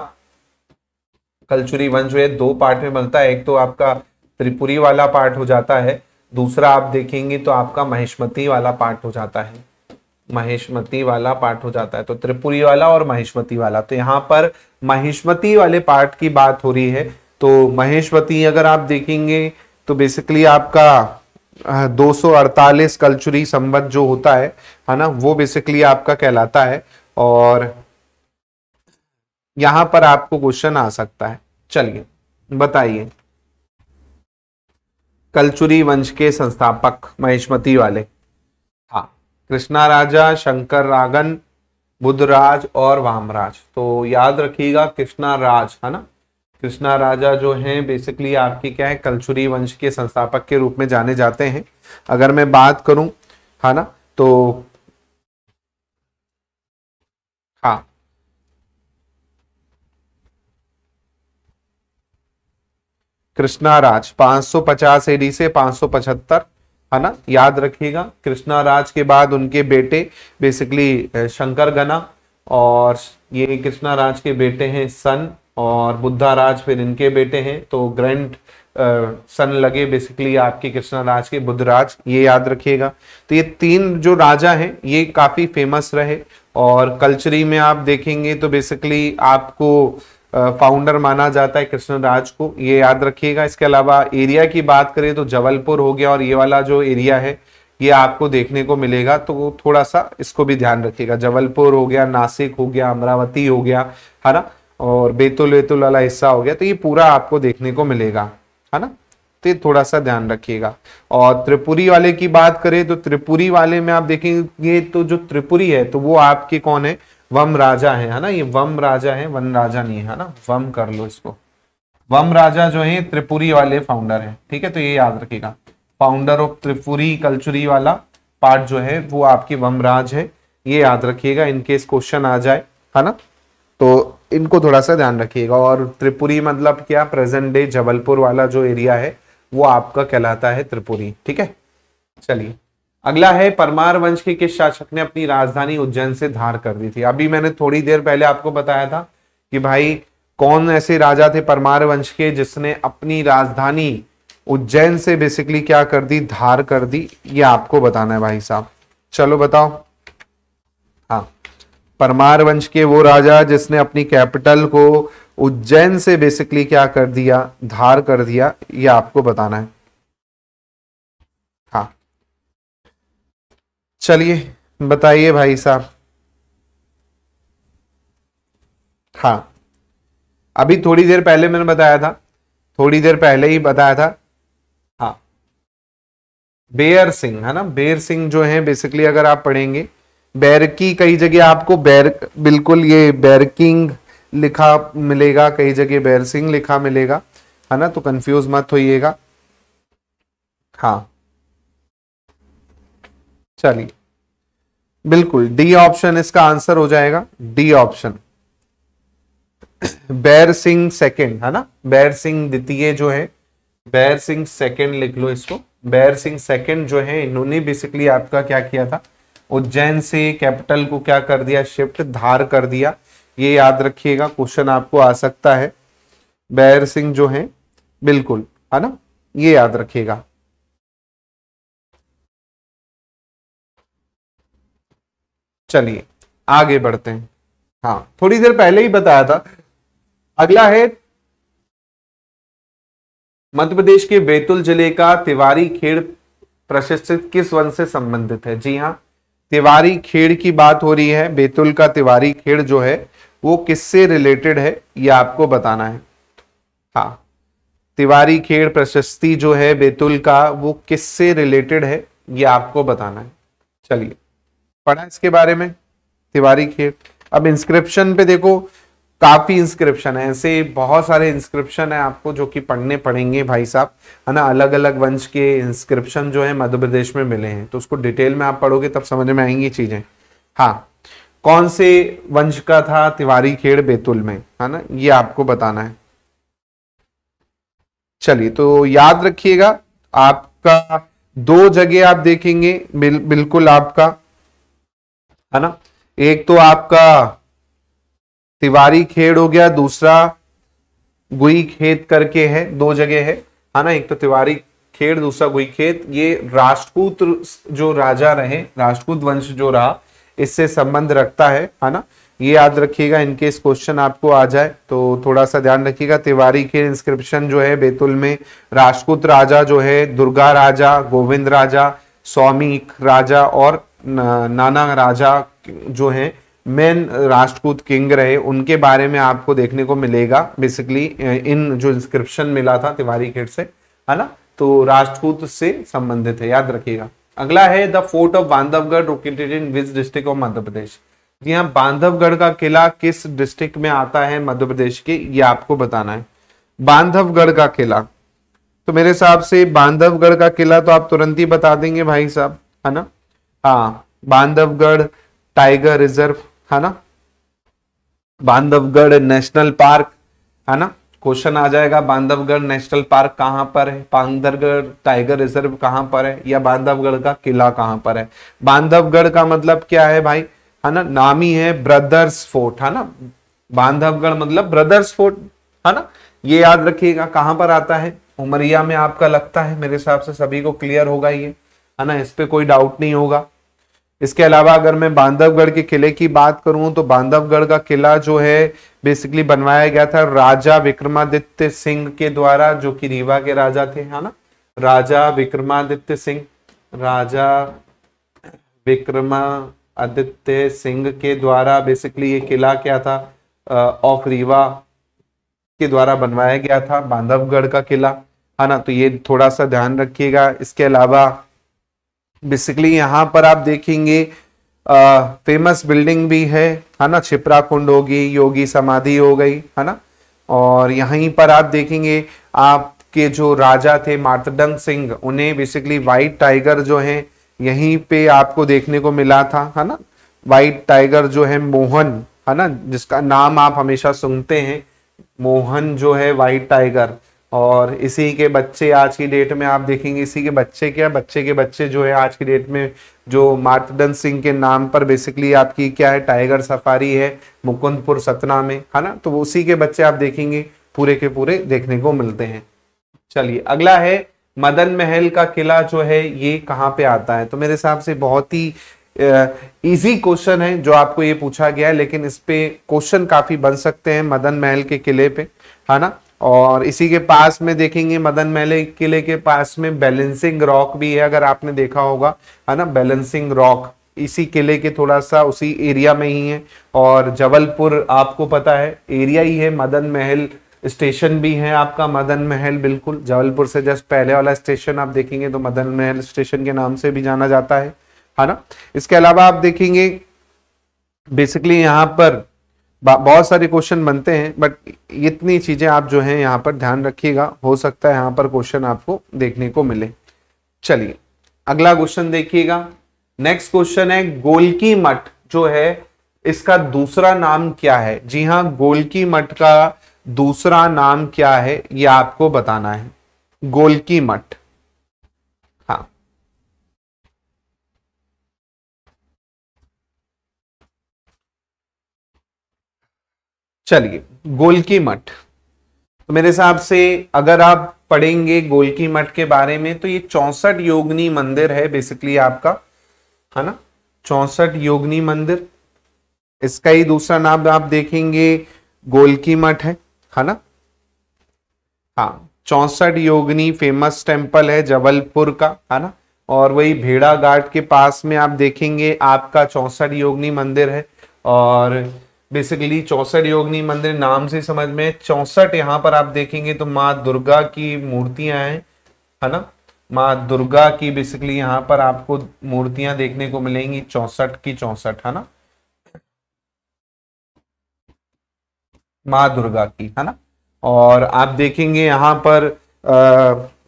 कल्चुरी वंश जो है दो पार्ट में बनता है एक तो आपका त्रिपुरी वाला पार्ट हो जाता है दूसरा आप देखेंगे तो आपका महेशमती वाला पार्ट हो जाता है महेशमती वाला पार्ट हो जाता है तो त्रिपुरी वाला और महेशमती वाला तो यहाँ पर महेशमती वाले पार्ट की बात हो रही है तो महेशमती अगर आप देखेंगे तो बेसिकली आपका 248 हाँ, कल्चुरी संबंध जो होता है है ना वो बेसिकली आपका कहलाता है और यहां पर आपको क्वेश्चन आ सकता है चलिए बताइए कल्चुरी वंश के संस्थापक महेशमती वाले हाँ कृष्णा राजा शंकर रागन बुधराज और वामराज तो याद रखिएगा कृष्णा राज है ना कृष्णा राजा जो हैं बेसिकली आपके क्या है कलचुरी वंश के संस्थापक के रूप में जाने जाते हैं अगर मैं बात करूं है हाँ ना तो हाँ कृष्णा राज 550 एडी से 575 है हाँ ना याद रखिएगा कृष्णा राज के बाद उनके बेटे बेसिकली शंकर गना और ये कृष्णा राज के बेटे हैं सन और बुद्धा राज फिर इनके बेटे हैं तो ग्रैंड सन लगे बेसिकली आपके कृष्णा राज के राज ये याद रखिएगा तो ये तीन जो राजा हैं ये काफ़ी फेमस रहे और कल्चरी में आप देखेंगे तो बेसिकली आपको फाउंडर माना जाता है कृष्ण राज को ये याद रखिएगा इसके अलावा एरिया की बात करें तो जबलपुर हो गया और ये वाला जो एरिया है ये आपको देखने को मिलेगा तो थोड़ा सा इसको भी ध्यान रखिएगा जबलपुर हो गया नासिक हो गया अमरावती हो गया है ना और बेतुल वेतुल वाला हिस्सा हो गया तो ये पूरा आपको देखने को मिलेगा है ना तो थोड़ा सा ध्यान रखिएगा और त्रिपुरी वाले की बात करें तो त्रिपुरी वाले में आप देखेंगे तो जो त्रिपुरी है तो वो आपके कौन है वम राजा है है ना ये वम राजा है वन राजा नहीं है ना वम कर लो इसको वम राजा जो है त्रिपुरी वाले फाउंडर है ठीक है तो ये याद रखिएगा फाउंडर ऑफ त्रिपुरी कल्चुरी वाला पार्ट जो है वो आपके वम राज है ये याद रखिएगा इनकेस क्वेश्चन आ जाए है ना तो इनको थोड़ा सा ध्यान रखिएगा और त्रिपुरी मतलब क्या प्रेजेंट डे जबलपुर वाला जो एरिया है वो आपका कहलाता है त्रिपुरी ठीक है चलिए अगला है परमार वंश के किस शासक ने अपनी राजधानी उज्जैन से धार कर दी थी अभी मैंने थोड़ी देर पहले आपको बताया था कि भाई कौन ऐसे राजा थे परमार वंश के जिसने अपनी राजधानी उज्जैन से बेसिकली क्या कर दी धार कर दी ये आपको बताना है भाई साहब चलो बताओ हाँ परमार वंश के वो राजा जिसने अपनी कैपिटल को उज्जैन से बेसिकली क्या कर दिया धार कर दिया ये आपको बताना है हाँ चलिए बताइए भाई साहब हाँ अभी थोड़ी देर पहले मैंने बताया था थोड़ी देर पहले ही बताया था हाँ बेयर सिंह है ना बेयर सिंह जो है बेसिकली अगर आप पढ़ेंगे बैरकी कई जगह आपको बैर बिल्कुल ये बैरकिंग लिखा मिलेगा कई जगह बैरसिंग लिखा मिलेगा है ना तो कंफ्यूज मत होइएगा हाँ चलिए बिल्कुल डी ऑप्शन इसका आंसर हो जाएगा डी ऑप्शन बैर सिंह सेकेंड है ना बैर सिंह द्वितीय जो है बैर सिंह सेकेंड लिख लो इसको बैर सिंह सेकेंड जो है इन्होंने बेसिकली आपका क्या किया था उज्जैन से कैपिटल को क्या कर दिया शिफ्ट धार कर दिया ये याद रखिएगा क्वेश्चन आपको आ सकता है बैर सिंह जो है बिल्कुल है ना ये याद रखिएगा चलिए आगे बढ़ते हैं हाँ थोड़ी देर पहले ही बताया था अगला है मध्य प्रदेश के बैतूल जिले का तिवारी खेड़ प्रशिक्षित किस वन से संबंधित है जी हाँ तिवारी खेड़ की बात हो रही है बेतुल का तिवारी खेड़ जो है वो किससे रिलेटेड है ये आपको बताना है हाँ तिवारी खेड़ प्रशस्ति जो है बेतुल का वो किससे रिलेटेड है ये आपको बताना है चलिए पढ़ा इसके बारे में तिवारी खेड़ अब इंस्क्रिप्शन पे देखो काफ़ी इंस्क्रिप्शन है ऐसे बहुत सारे इंस्क्रिप्शन है आपको जो कि पढ़ने पड़ेंगे भाई साहब है ना अलग अलग वंश के इंस्क्रिप्शन जो है मध्य प्रदेश में मिले हैं तो उसको डिटेल में आप पढ़ोगे तब समझ में आएंगी चीज़ें हाँ कौन से वंश का था तिवारी खेड़ बेतुल में है ना ये आपको बताना है चलिए तो याद रखिएगा आपका दो जगह आप देखेंगे बिल, बिल्कुल आपका है ना एक तो आपका तिवारी खेड़ हो गया दूसरा गुई खेत करके है दो जगह है है हाँ ना एक तो तिवारी खेड़ दूसरा गुई खेत ये राष्ट्रकूत जो राजा रहे राष्ट्रकूत वंश जो रहा इससे संबंध रखता है है हाँ ना ये याद रखिएगा इनके इस क्वेश्चन आपको आ जाए तो थोड़ा सा ध्यान रखिएगा तिवारी खेड़ इंस्क्रिप्शन जो है बेतुल में राजपूत राजा जो है दुर्गा राजा गोविंद राजा स्वामी राजा और नाना राजा जो है मेन राष्ट्रकूत किंग रहे उनके बारे में आपको देखने को मिलेगा बेसिकली इन जो इंस्क्रिप्शन मिला था तिवारी खेड़ से है ना तो राष्ट्रकूत से संबंधित है याद रखिएगा अगला है the fort of Bandhavgarh located in which district of Madhya Pradesh जी हाँ बांधवगढ़ का किला किस डिस्ट्रिक्ट में आता है मध्य प्रदेश के ये आपको बताना है बांधवगढ़ का किला तो मेरे हिसाब से बांधवगढ़ का किला तो आप तुरंत ही बता देंगे भाई साहब है ना हाँ बांधवगढ़ टाइगर रिजर्व है ना बांधवगढ़ नेशनल पार्क है ना क्वेश्चन आ जाएगा बांधवगढ़ नेशनल पार्क कहां पर है बांधवगढ़ टाइगर रिजर्व कहां पर है या बांधवगढ़ का किला कहां पर है बांधवगढ़ का मतलब क्या है भाई है ना नाम ही है ब्रदर्स फोर्ट है ना बांधवगढ़ मतलब ब्रदर्स फोर्ट है ना ये याद रखिएगा कहां पर आता है उमरिया में आपका लगता है मेरे हिसाब से सभी को क्लियर होगा ये है ना इस पर कोई डाउट नहीं होगा इसके अलावा अगर मैं बांधवगढ़ के किले की बात करूं तो बांधवगढ़ का किला जो है बेसिकली बनवाया गया था राजा विक्रमादित्य सिंह के द्वारा जो कि रीवा के राजा थे है ना राजा विक्रमादित्य सिंह राजा विक्रमादित्य सिंह के द्वारा बेसिकली ये किला क्या था ऑफ रीवा के द्वारा बनवाया गया था बांधवगढ़ का किला है ना तो ये थोड़ा सा ध्यान रखिएगा इसके अलावा बेसिकली यहाँ पर आप देखेंगे फेमस बिल्डिंग भी है है ना छिप्रा कुंड होगी योगी समाधि हो गई है ना और यहीं पर आप देखेंगे आपके जो राजा थे मातडंग सिंह उन्हें बेसिकली वाइट टाइगर जो है यहीं पे आपको देखने को मिला था है ना वाइट टाइगर जो है मोहन है ना जिसका नाम आप हमेशा सुनते हैं मोहन जो है वाइट टाइगर और इसी के बच्चे आज की डेट में आप देखेंगे इसी के बच्चे क्या बच्चे के बच्चे जो है आज की डेट में जो मार्तडन सिंह के नाम पर बेसिकली आपकी क्या है टाइगर सफारी है मुकुंदपुर सतना में है ना तो उसी के बच्चे आप देखेंगे पूरे के पूरे देखने को मिलते हैं चलिए अगला है मदन महल का किला जो है ये कहाँ पे आता है तो मेरे हिसाब से बहुत ही इजी क्वेश्चन है जो आपको ये पूछा गया है लेकिन इस पे क्वेश्चन काफी बन सकते हैं मदन महल के किले पे है ना और इसी के पास में देखेंगे मदन महल किले के पास में बैलेंसिंग रॉक भी है अगर आपने देखा होगा है ना बैलेंसिंग रॉक इसी किले के थोड़ा सा उसी एरिया में ही है और जबलपुर आपको पता है एरिया ही है मदन महल स्टेशन भी है आपका मदन महल बिल्कुल जबलपुर से जस्ट पहले वाला स्टेशन आप देखेंगे तो मदन महल स्टेशन के नाम से भी जाना जाता है है ना इसके अलावा आप देखेंगे बेसिकली यहाँ पर बहुत सारे क्वेश्चन बनते हैं बट इतनी चीज़ें आप जो है यहाँ पर ध्यान रखिएगा हो सकता है यहाँ पर क्वेश्चन आपको देखने को मिले चलिए अगला क्वेश्चन देखिएगा नेक्स्ट क्वेश्चन है गोलकी मठ जो है इसका दूसरा नाम क्या है जी हाँ गोलकी मठ का दूसरा नाम क्या है यह आपको बताना है गोलकी मठ चलिए गोलकी मठ तो मेरे हिसाब से अगर आप पढ़ेंगे गोलकी मठ के बारे में तो ये चौसठ योगनी मंदिर है बेसिकली आपका है ना चौसठ योगनी मंदिर इसका ही दूसरा नाम आप देखेंगे गोलकी मठ है है ना हाँ चौसठ योगनी फेमस टेम्पल है जबलपुर का है ना और वही भेड़ा घाट के पास में आप देखेंगे आपका चौसठ योगनी मंदिर है और बेसिकली चौसठ योगनी मंदिर नाम से समझ में चौसठ यहाँ पर आप देखेंगे तो माँ दुर्गा की मूर्तियां हैं है ना माँ दुर्गा की बेसिकली यहाँ पर आपको मूर्तियां देखने को मिलेंगी चौसठ की चौसठ है ना माँ दुर्गा की है ना और आप देखेंगे यहाँ पर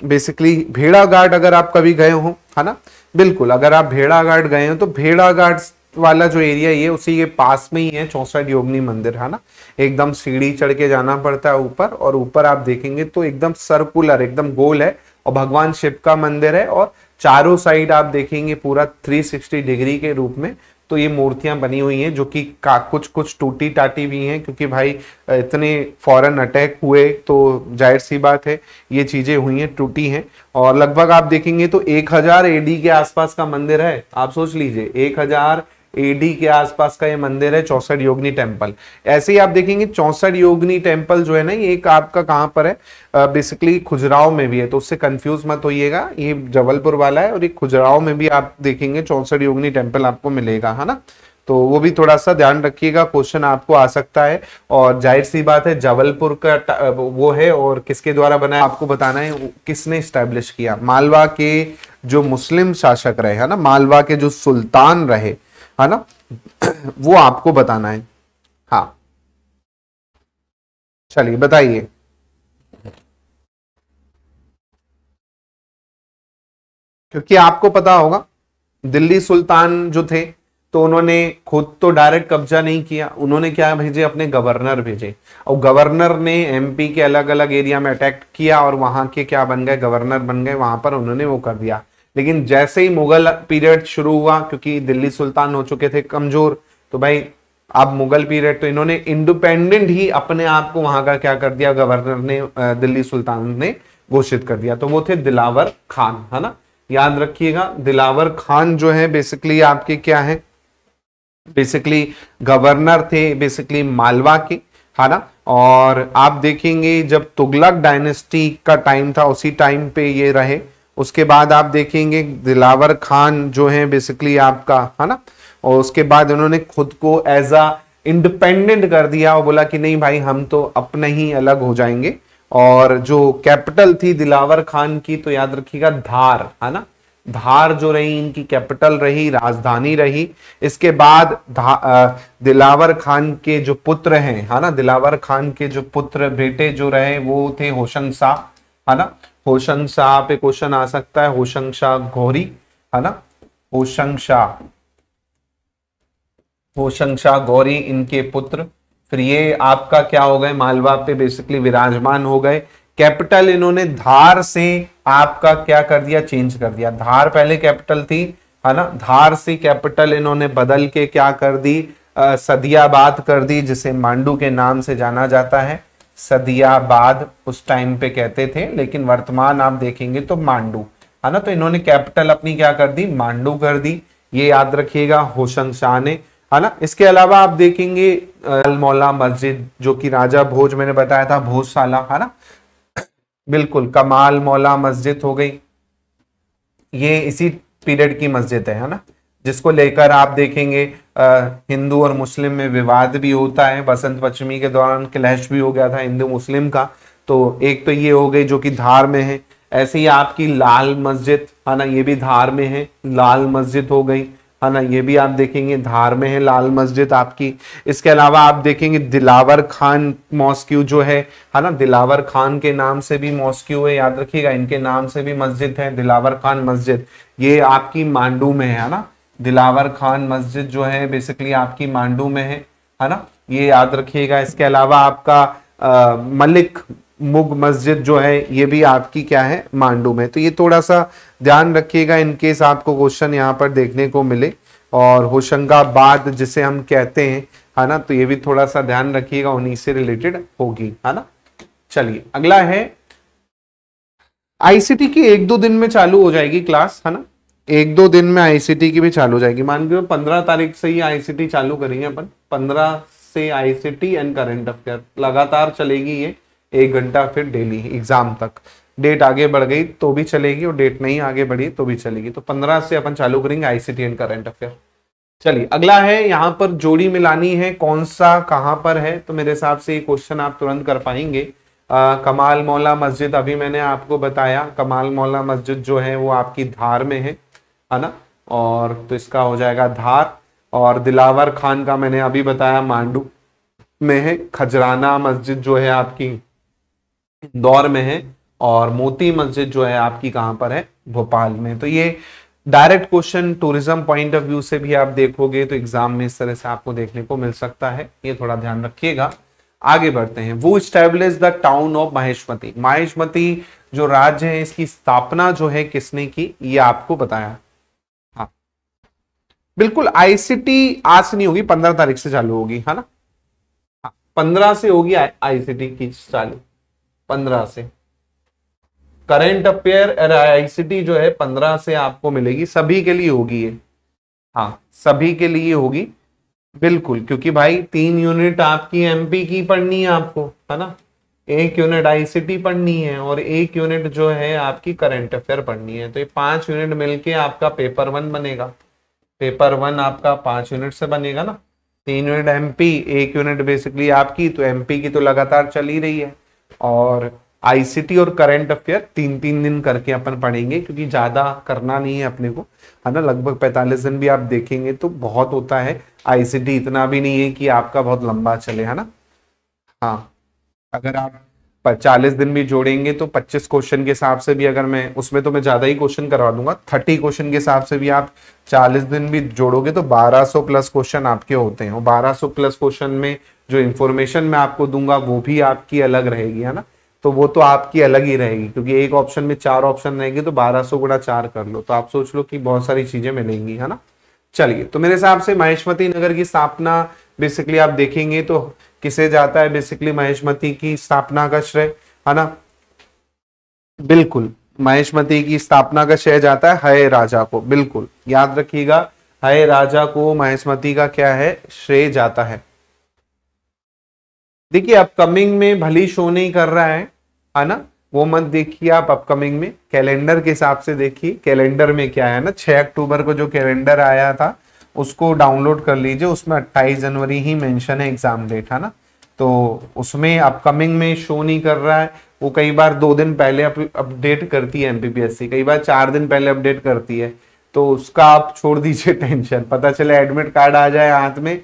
बेसिकली भेड़ाघाट अगर आप कभी गए हो है ना बिल्कुल अगर आप भेड़ाघाट गए हो तो भेड़ाघाट वाला जो एरिया ये उसी के पास में ही है चौसठ योगनी मंदिर है ना एकदम सीढ़ी चढ़ के जाना पड़ता है ऊपर और ऊपर आप देखेंगे तो एकदम सर्कुलर एकदम गोल है और भगवान शिव का मंदिर है और चारों साइड आप देखेंगे पूरा 360 डिग्री के रूप में तो ये मूर्तियां बनी हुई हैं जो कि का कुछ कुछ टूटी टाटी भी हैं क्योंकि भाई इतने फॉरेन अटैक हुए तो जाहिर सी बात है ये चीजें हुई हैं टूटी हैं और लगभग आप देखेंगे तो 1000 एडी के आसपास का मंदिर है आप सोच लीजिए 1000 एडी के आसपास का ये मंदिर है चौसठ योगनी टेम्पल ऐसे ही आप देखेंगे चौसठ योगनी टेम्पल जो है ना ये एक आपका कहाँ पर है बेसिकली खुजराव में भी है तो उससे कंफ्यूज मत होइएगा ये जबलपुर वाला है और ये खुजराव में भी आप देखेंगे चौसठ योगनी टेम्पल आपको मिलेगा है ना तो वो भी थोड़ा सा ध्यान रखिएगा क्वेश्चन आपको आ सकता है और जाहिर सी बात है जबलपुर का वो है और किसके द्वारा बनाया आपको बताना है किसने स्टैब्लिश किया मालवा के जो मुस्लिम शासक रहे है ना मालवा के जो सुल्तान रहे है ना [clears throat] वो आपको बताना है हाँ चलिए बताइए क्योंकि आपको पता होगा दिल्ली सुल्तान जो थे तो उन्होंने खुद तो डायरेक्ट कब्जा नहीं किया उन्होंने क्या भेजे अपने गवर्नर भेजे और गवर्नर ने एमपी के अलग अलग एरिया में अटैक किया और वहां के क्या बन गए गवर्नर बन गए वहां पर उन्होंने वो कर दिया लेकिन जैसे ही मुगल पीरियड शुरू हुआ क्योंकि दिल्ली सुल्तान हो चुके थे कमजोर तो भाई अब मुगल पीरियड तो इन्होंने इंडिपेंडेंट ही अपने आप को वहां का क्या कर दिया गवर्नर ने दिल्ली सुल्तान ने घोषित कर दिया तो वो थे दिलावर खान है ना याद रखिएगा दिलावर खान जो है बेसिकली आपके क्या है बेसिकली गवर्नर थे बेसिकली मालवा के है ना और आप देखेंगे जब तुगलक डायनेस्टी का टाइम था उसी टाइम पे ये रहे उसके बाद आप देखेंगे दिलावर खान जो है बेसिकली आपका है ना और उसके बाद उन्होंने खुद को एज अ इंडिपेंडेंट कर दिया और बोला कि नहीं भाई हम तो अपने ही अलग हो जाएंगे और जो कैपिटल थी दिलावर खान की तो याद रखिएगा धार है ना धार जो रही इनकी कैपिटल रही राजधानी रही इसके बाद दिलावर खान के जो पुत्र हैं है ना दिलावर खान के जो पुत्र बेटे जो रहे वो थे होशन शाह है ना होशंग शाह पे क्वेश्चन आ सकता है होशंग शाह घोरी है ना होशंग शाह होशंग शाह गौरी इनके पुत्र फिर ये आपका क्या हो गए मालवा पे बेसिकली विराजमान हो गए कैपिटल इन्होंने धार से आपका क्या कर दिया चेंज कर दिया धार पहले कैपिटल थी है ना धार से कैपिटल इन्होंने बदल के क्या कर दी सदियाबाद कर दी जिसे मांडू के नाम से जाना जाता है सदिया बाद उस टाइम पे कहते थे लेकिन वर्तमान आप देखेंगे तो मांडू है ना तो इन्होंने कैपिटल अपनी क्या कर दी मांडू कर दी ये याद रखिएगा होशंग शाह ने है ना इसके अलावा आप देखेंगे अलमौला मस्जिद जो कि राजा भोज मैंने बताया था भोजशाला है ना बिल्कुल कमाल मौला मस्जिद हो गई ये इसी पीरियड की मस्जिद है ना जिसको लेकर आप देखेंगे हिंदू और मुस्लिम में विवाद भी होता है बसंत पंचमी के दौरान क्लैश भी हो गया था हिंदू मुस्लिम का तो एक तो ये हो गई जो कि धार में है ऐसे ही आपकी लाल मस्जिद है ना ये भी धार में है लाल मस्जिद हो गई है ना ये भी आप देखेंगे धार में है लाल मस्जिद आपकी इसके अलावा आप देखेंगे दिलावर खान मॉस्क्यू जो है है ना दिलावर खान के नाम से भी मॉस्क्यू है याद रखिएगा इनके नाम से भी मस्जिद है दिलावर खान मस्जिद ये आपकी मांडू में है ना दिलावर खान मस्जिद जो है बेसिकली आपकी मांडू में है है ना ये याद रखिएगा इसके अलावा आपका आ, मलिक मुग मस्जिद जो है ये भी आपकी क्या है मांडू में तो ये थोड़ा सा ध्यान रखिएगा इनकेस आपको क्वेश्चन यहाँ पर देखने को मिले और होशंगाबाद जिसे हम कहते हैं है ना तो ये भी थोड़ा सा ध्यान रखिएगा उन्हीं से रिलेटेड होगी है ना चलिए अगला है आईसीटी की एक दो दिन में चालू हो जाएगी क्लास है ना एक दो दिन में आईसीटी की भी चालू हो जाएगी मान लो पंद्रह तारीख से ही आईसीटी चालू करेंगे अपन पंद्रह से आईसीटी एंड करंट अफेयर लगातार चलेगी ये एक घंटा फिर डेली एग्जाम तक डेट आगे बढ़ गई तो भी चलेगी और डेट नहीं आगे बढ़ी तो भी चलेगी तो पंद्रह से अपन चालू करेंगे आईसीटी एंड करंट अफेयर चलिए अगला है यहाँ पर जोड़ी मिलानी है कौन सा कहाँ पर है तो मेरे हिसाब से ये क्वेश्चन आप तुरंत कर पाएंगे आ, कमाल मौला मस्जिद अभी मैंने आपको बताया कमाल मौला मस्जिद जो है वो आपकी धार में है है ना और तो इसका हो जाएगा धार और दिलावर खान का मैंने अभी बताया मांडू में है खजराना मस्जिद जो है आपकी इंदौर में है और मोती मस्जिद जो है आपकी कहां पर है भोपाल में तो ये direct question tourism point of view से भी आप देखोगे तो एग्जाम में इस तरह से आपको देखने को मिल सकता है ये थोड़ा ध्यान रखिएगा आगे बढ़ते हैं वो establish the town of Maheshmati Maheshmati जो राज्य है इसकी स्थापना जो है किसने की ये आपको बताया बिल्कुल आईसीटी आज से नहीं होगी पंद्रह तारीख से चालू होगी है ना हाँ, पंद्रह से होगी आईसीटी की चालू पंद्रह से करंट अफेयर आईसीटी जो है पंद्रह से आपको मिलेगी सभी के लिए होगी ये हाँ सभी के लिए होगी बिल्कुल क्योंकि भाई तीन यूनिट आपकी एमपी की पढ़नी है आपको है ना एक यूनिट आईसीटी पढ़नी है और एक यूनिट जो है आपकी करंट अफेयर पढ़नी है तो ये पांच यूनिट मिलके आपका पेपर वन बनेगा पेपर वन आपका पांच यूनिट से बनेगा ना तीन यूनिट एमपी एक यूनिट बेसिकली आपकी तो एमपी की तो लगातार चल ही रही है और आईसीटी और करंट अफेयर तीन तीन दिन करके अपन पढ़ेंगे क्योंकि ज़्यादा करना नहीं है अपने को है ना लगभग पैंतालीस दिन भी आप देखेंगे तो बहुत होता है आईसीटी इतना भी नहीं है कि आपका बहुत लंबा चले है ना हाँ अगर आप चालीस दिन भी जोड़ेंगे तो पच्चीस क्वेश्चन के हिसाब से भी अगर मैं उसमें तो मैं ज्यादा ही क्वेश्चन करवा दूंगा थर्टी क्वेश्चन के हिसाब से भी आप चालीस दिन भी जोड़ोगे तो बारह सौ प्लस क्वेश्चन आपके होते हैं बारह सौ प्लस क्वेश्चन में जो इन्फॉर्मेशन मैं आपको दूंगा वो भी आपकी अलग रहेगी है ना तो वो तो आपकी अलग ही रहेगी क्योंकि एक ऑप्शन में चार ऑप्शन रहेंगे तो बारह सौ गुणा चार कर लो तो आप सोच लो कि बहुत सारी चीजें मिलेंगी है ना चलिए तो मेरे हिसाब से महेशमती नगर की स्थापना बेसिकली आप देखेंगे तो किसे जाता है बेसिकली महेशमती की स्थापना का श्रेय है ना बिल्कुल महेशमती की स्थापना का श्रेय जाता है हय राजा को बिल्कुल याद रखिएगा हय राजा को महेशमती का क्या है श्रेय जाता है देखिए अपकमिंग में भली शो नहीं कर रहा है है ना वो मत देखिए आप अपकमिंग में कैलेंडर के हिसाब से देखिए कैलेंडर में क्या है ना 6 अक्टूबर को जो कैलेंडर आया था उसको डाउनलोड कर लीजिए उसमें अट्ठाईस जनवरी ही मेंशन है एग्ज़ाम डेट है ना तो उसमें अपकमिंग में शो नहीं कर रहा है वो कई बार दो दिन पहले अपडेट करती है एमपीपीएससी कई बार चार दिन पहले अपडेट करती है तो उसका आप छोड़ दीजिए टेंशन [laughs] पता चले एडमिट कार्ड आ जाए हाथ में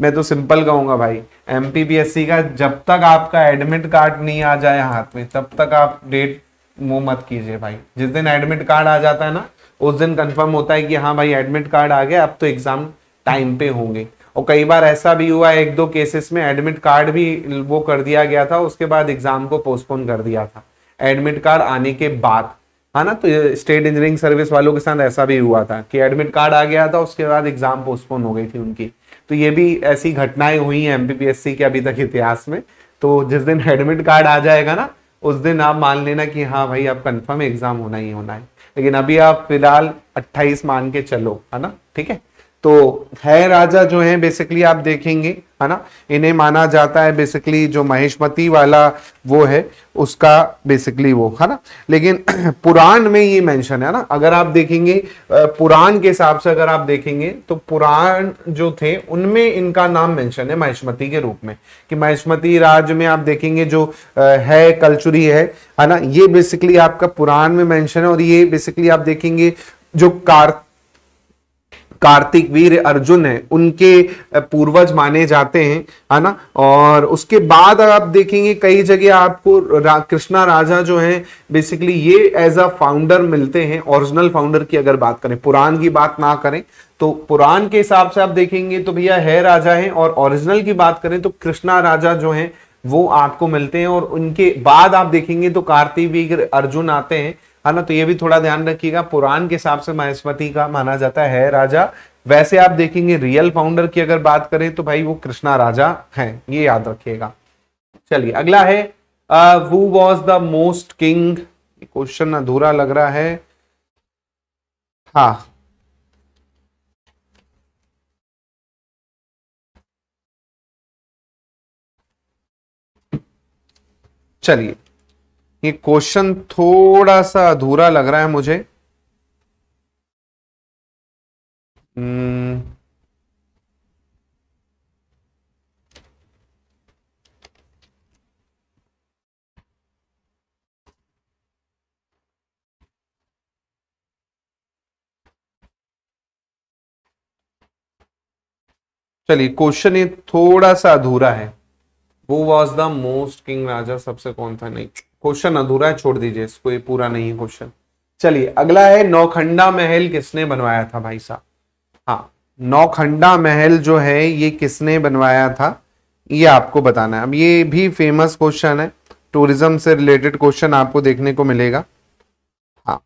मैं तो सिंपल कहूंगा भाई एम का जब तक आपका एडमिट कार्ड नहीं आ जाए हाथ में तब तक आप डेट मुंह मत कीजिए भाई जिस दिन एडमिट कार्ड आ जाता है ना उस दिन कंफर्म होता है कि हाँ भाई एडमिट कार्ड आ गया अब तो एग्जाम टाइम पे होंगे और कई बार ऐसा भी हुआ एक दो केसेस में एडमिट कार्ड भी वो कर दिया गया था उसके बाद एग्जाम को पोस्टपोन कर दिया था एडमिट कार्ड आने के बाद है हाँ ना तो स्टेट इंजीनियरिंग सर्विस वालों के साथ ऐसा भी हुआ था कि एडमिट कार्ड आ गया था उसके बाद एग्जाम पोस्टपोन हो गई थी उनकी तो ये भी ऐसी घटनाएं हुई हैं एमपीपीएससी के अभी तक इतिहास में तो जिस दिन एडमिट कार्ड आ जाएगा ना उस दिन आप मान लेना कि हाँ भाई अब कंफर्म एग्जाम होना ही होना है लेकिन अभी आप फिलहाल 28 मान के चलो है ना ठीक है तो है राजा जो है बेसिकली आप देखेंगे है ना इन्हें माना जाता है बेसिकली जो महेशमती वाला वो है उसका बेसिकली वो है ना लेकिन [clears throat] पुराण में ये मेंशन है ना अगर आप देखेंगे पुराण के हिसाब से अगर आप देखेंगे तो पुराण जो थे उनमें इनका नाम मेंशन है महेशमती के रूप में कि महेशमती राज में आप देखेंगे जो है कल्चुरी है है ना ये बेसिकली आपका पुराण में मैंशन है और ये बेसिकली आप देखेंगे जो कार्त कार्तिक वीर अर्जुन है उनके पूर्वज माने जाते हैं है ना और उसके बाद आप देखेंगे कई जगह आपको रा, कृष्णा राजा जो है बेसिकली ये एज अ फाउंडर मिलते हैं ओरिजिनल फाउंडर की अगर बात करें पुराण की बात ना करें तो पुराण के हिसाब से आप देखेंगे तो भैया है राजा है और ओरिजिनल की बात करें तो कृष्णा राजा जो है वो आपको मिलते हैं और उनके बाद आप देखेंगे तो कार्तिक वीर अर्जुन आते हैं है हाँ ना तो ये भी थोड़ा ध्यान रखिएगा पुराण के हिसाब से महेश का माना जाता है राजा वैसे आप देखेंगे रियल फाउंडर की अगर बात करें तो भाई वो कृष्णा राजा है ये याद रखिएगा चलिए अगला है वो was the most king question अधूरा लग रहा है हा चलिए ये क्वेश्चन थोड़ा सा अधूरा लग रहा है मुझे हम्म। चलिए क्वेश्चन ये थोड़ा सा अधूरा है वो वॉज द मोस्ट किंग राजा सबसे कौन था नहीं क्वेश्चन अधूरा है छोड़ दीजिए इसको ये पूरा नहीं है क्वेश्चन चलिए अगला है नौखंडा महल किसने बनवाया था भाई साहब हाँ नौखंडा महल जो है ये किसने बनवाया था ये आपको बताना है अब ये भी फेमस क्वेश्चन है टूरिज्म से रिलेटेड क्वेश्चन आपको देखने को मिलेगा हाँ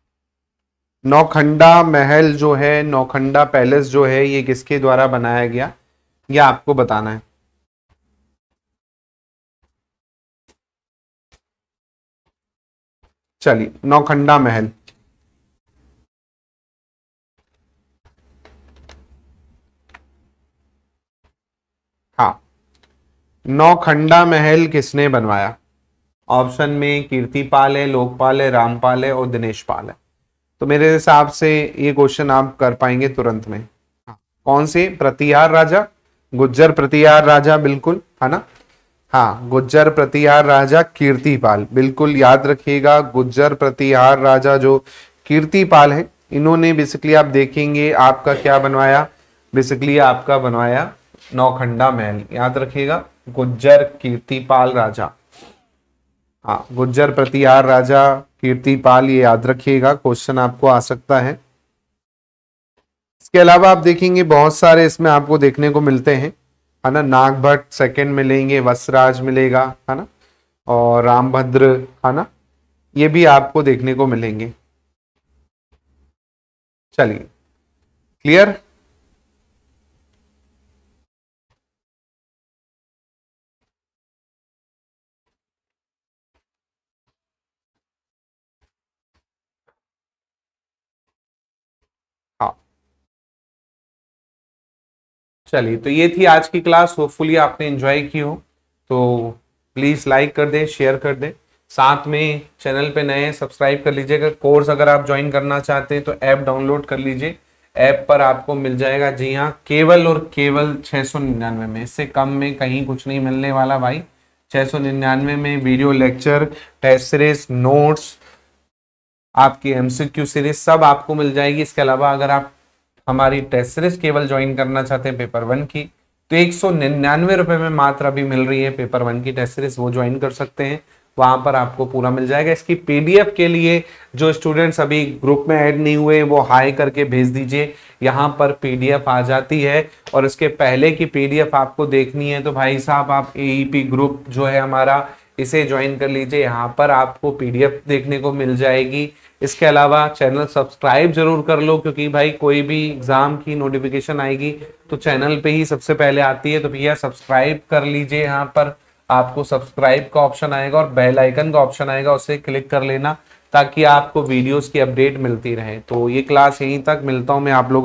नौखंडा महल जो है नौखंडा पैलेस जो है ये किसके द्वारा बनाया गया ये आपको बताना है चलिए नौखंडा महल हाँ नौखंडा महल किसने बनवाया ऑप्शन में कीर्तिपाल है लोकपाल है रामपाल है और दिनेश पाल है तो मेरे हिसाब से ये क्वेश्चन आप कर पाएंगे तुरंत में हाँ। कौन से प्रतिहार राजा गुज्जर प्रतिहार राजा बिल्कुल है ना हाँ गुज्जर प्रतिहार राजा कीर्तिपाल बिल्कुल याद रखिएगा गुज्जर प्रतिहार राजा जो कीर्तिपाल है इन्होंने बेसिकली आप देखेंगे आपका क्या बनवाया बेसिकली आपका बनवाया नौखंडा महल याद रखिएगा गुज्जर कीर्तिपाल राजा हाँ गुज्जर प्रतिहार राजा कीर्तिपाल ये याद रखिएगा क्वेश्चन आपको आ सकता है इसके अलावा आप देखेंगे बहुत सारे इसमें आपको देखने को मिलते हैं है ना नागभट्ट सेकंड सेकेंड मिलेंगे वसराज मिलेगा है ना और रामभद्र है ना ये भी आपको देखने को मिलेंगे चलिए क्लियर चलिए तो ये थी आज की क्लास होपफुली आपने एंजॉय की हो तो प्लीज़ लाइक कर दें शेयर कर दें साथ में चैनल पे नए सब्सक्राइब कर लीजिएगा कोर्स अगर आप ज्वाइन करना चाहते हैं तो ऐप डाउनलोड कर लीजिए ऐप पर आपको मिल जाएगा जी हाँ केवल और केवल छः सौ निन्यानवे में इससे कम में कहीं कुछ नहीं मिलने वाला भाई छः सौ निन्यानवे में video lecture test series notes आपकी एमसीक्यू सीरीज सब आपको मिल जाएगी इसके अलावा अगर आप हमारी टेस्ट सीरीज केवल ज्वाइन करना चाहते हैं पेपर वन की तो एक सौ निन्यानवे रुपये में मात्र अभी मिल रही है पेपर वन की टेस्ट सीरीज वो ज्वाइन कर सकते हैं वहाँ पर आपको पूरा मिल जाएगा इसकी पीडीएफ के लिए जो स्टूडेंट्स अभी ग्रुप में ऐड नहीं हुए वो हाई करके भेज दीजिए यहाँ पर पीडीएफ आ जाती है और इसके पहले की पीडीएफ आपको देखनी है तो भाई साहब आप एईपी ग्रुप e जो है हमारा इसे ज्वाइन कर लीजिए यहाँ पर आपको पीडीएफ देखने को मिल जाएगी इसके अलावा चैनल सब्सक्राइब जरूर कर लो क्योंकि भाई कोई भी एग्ज़ाम की नोटिफिकेशन आएगी तो चैनल पे ही सबसे पहले आती है तो भैया सब्सक्राइब कर लीजिए यहाँ पर आपको सब्सक्राइब का ऑप्शन आएगा और बेल आइकन का ऑप्शन आएगा उसे क्लिक कर लेना ताकि आपको वीडियोस की अपडेट मिलती रहे तो ये क्लास यहीं तक मिलता हूँ मैं आप लोगों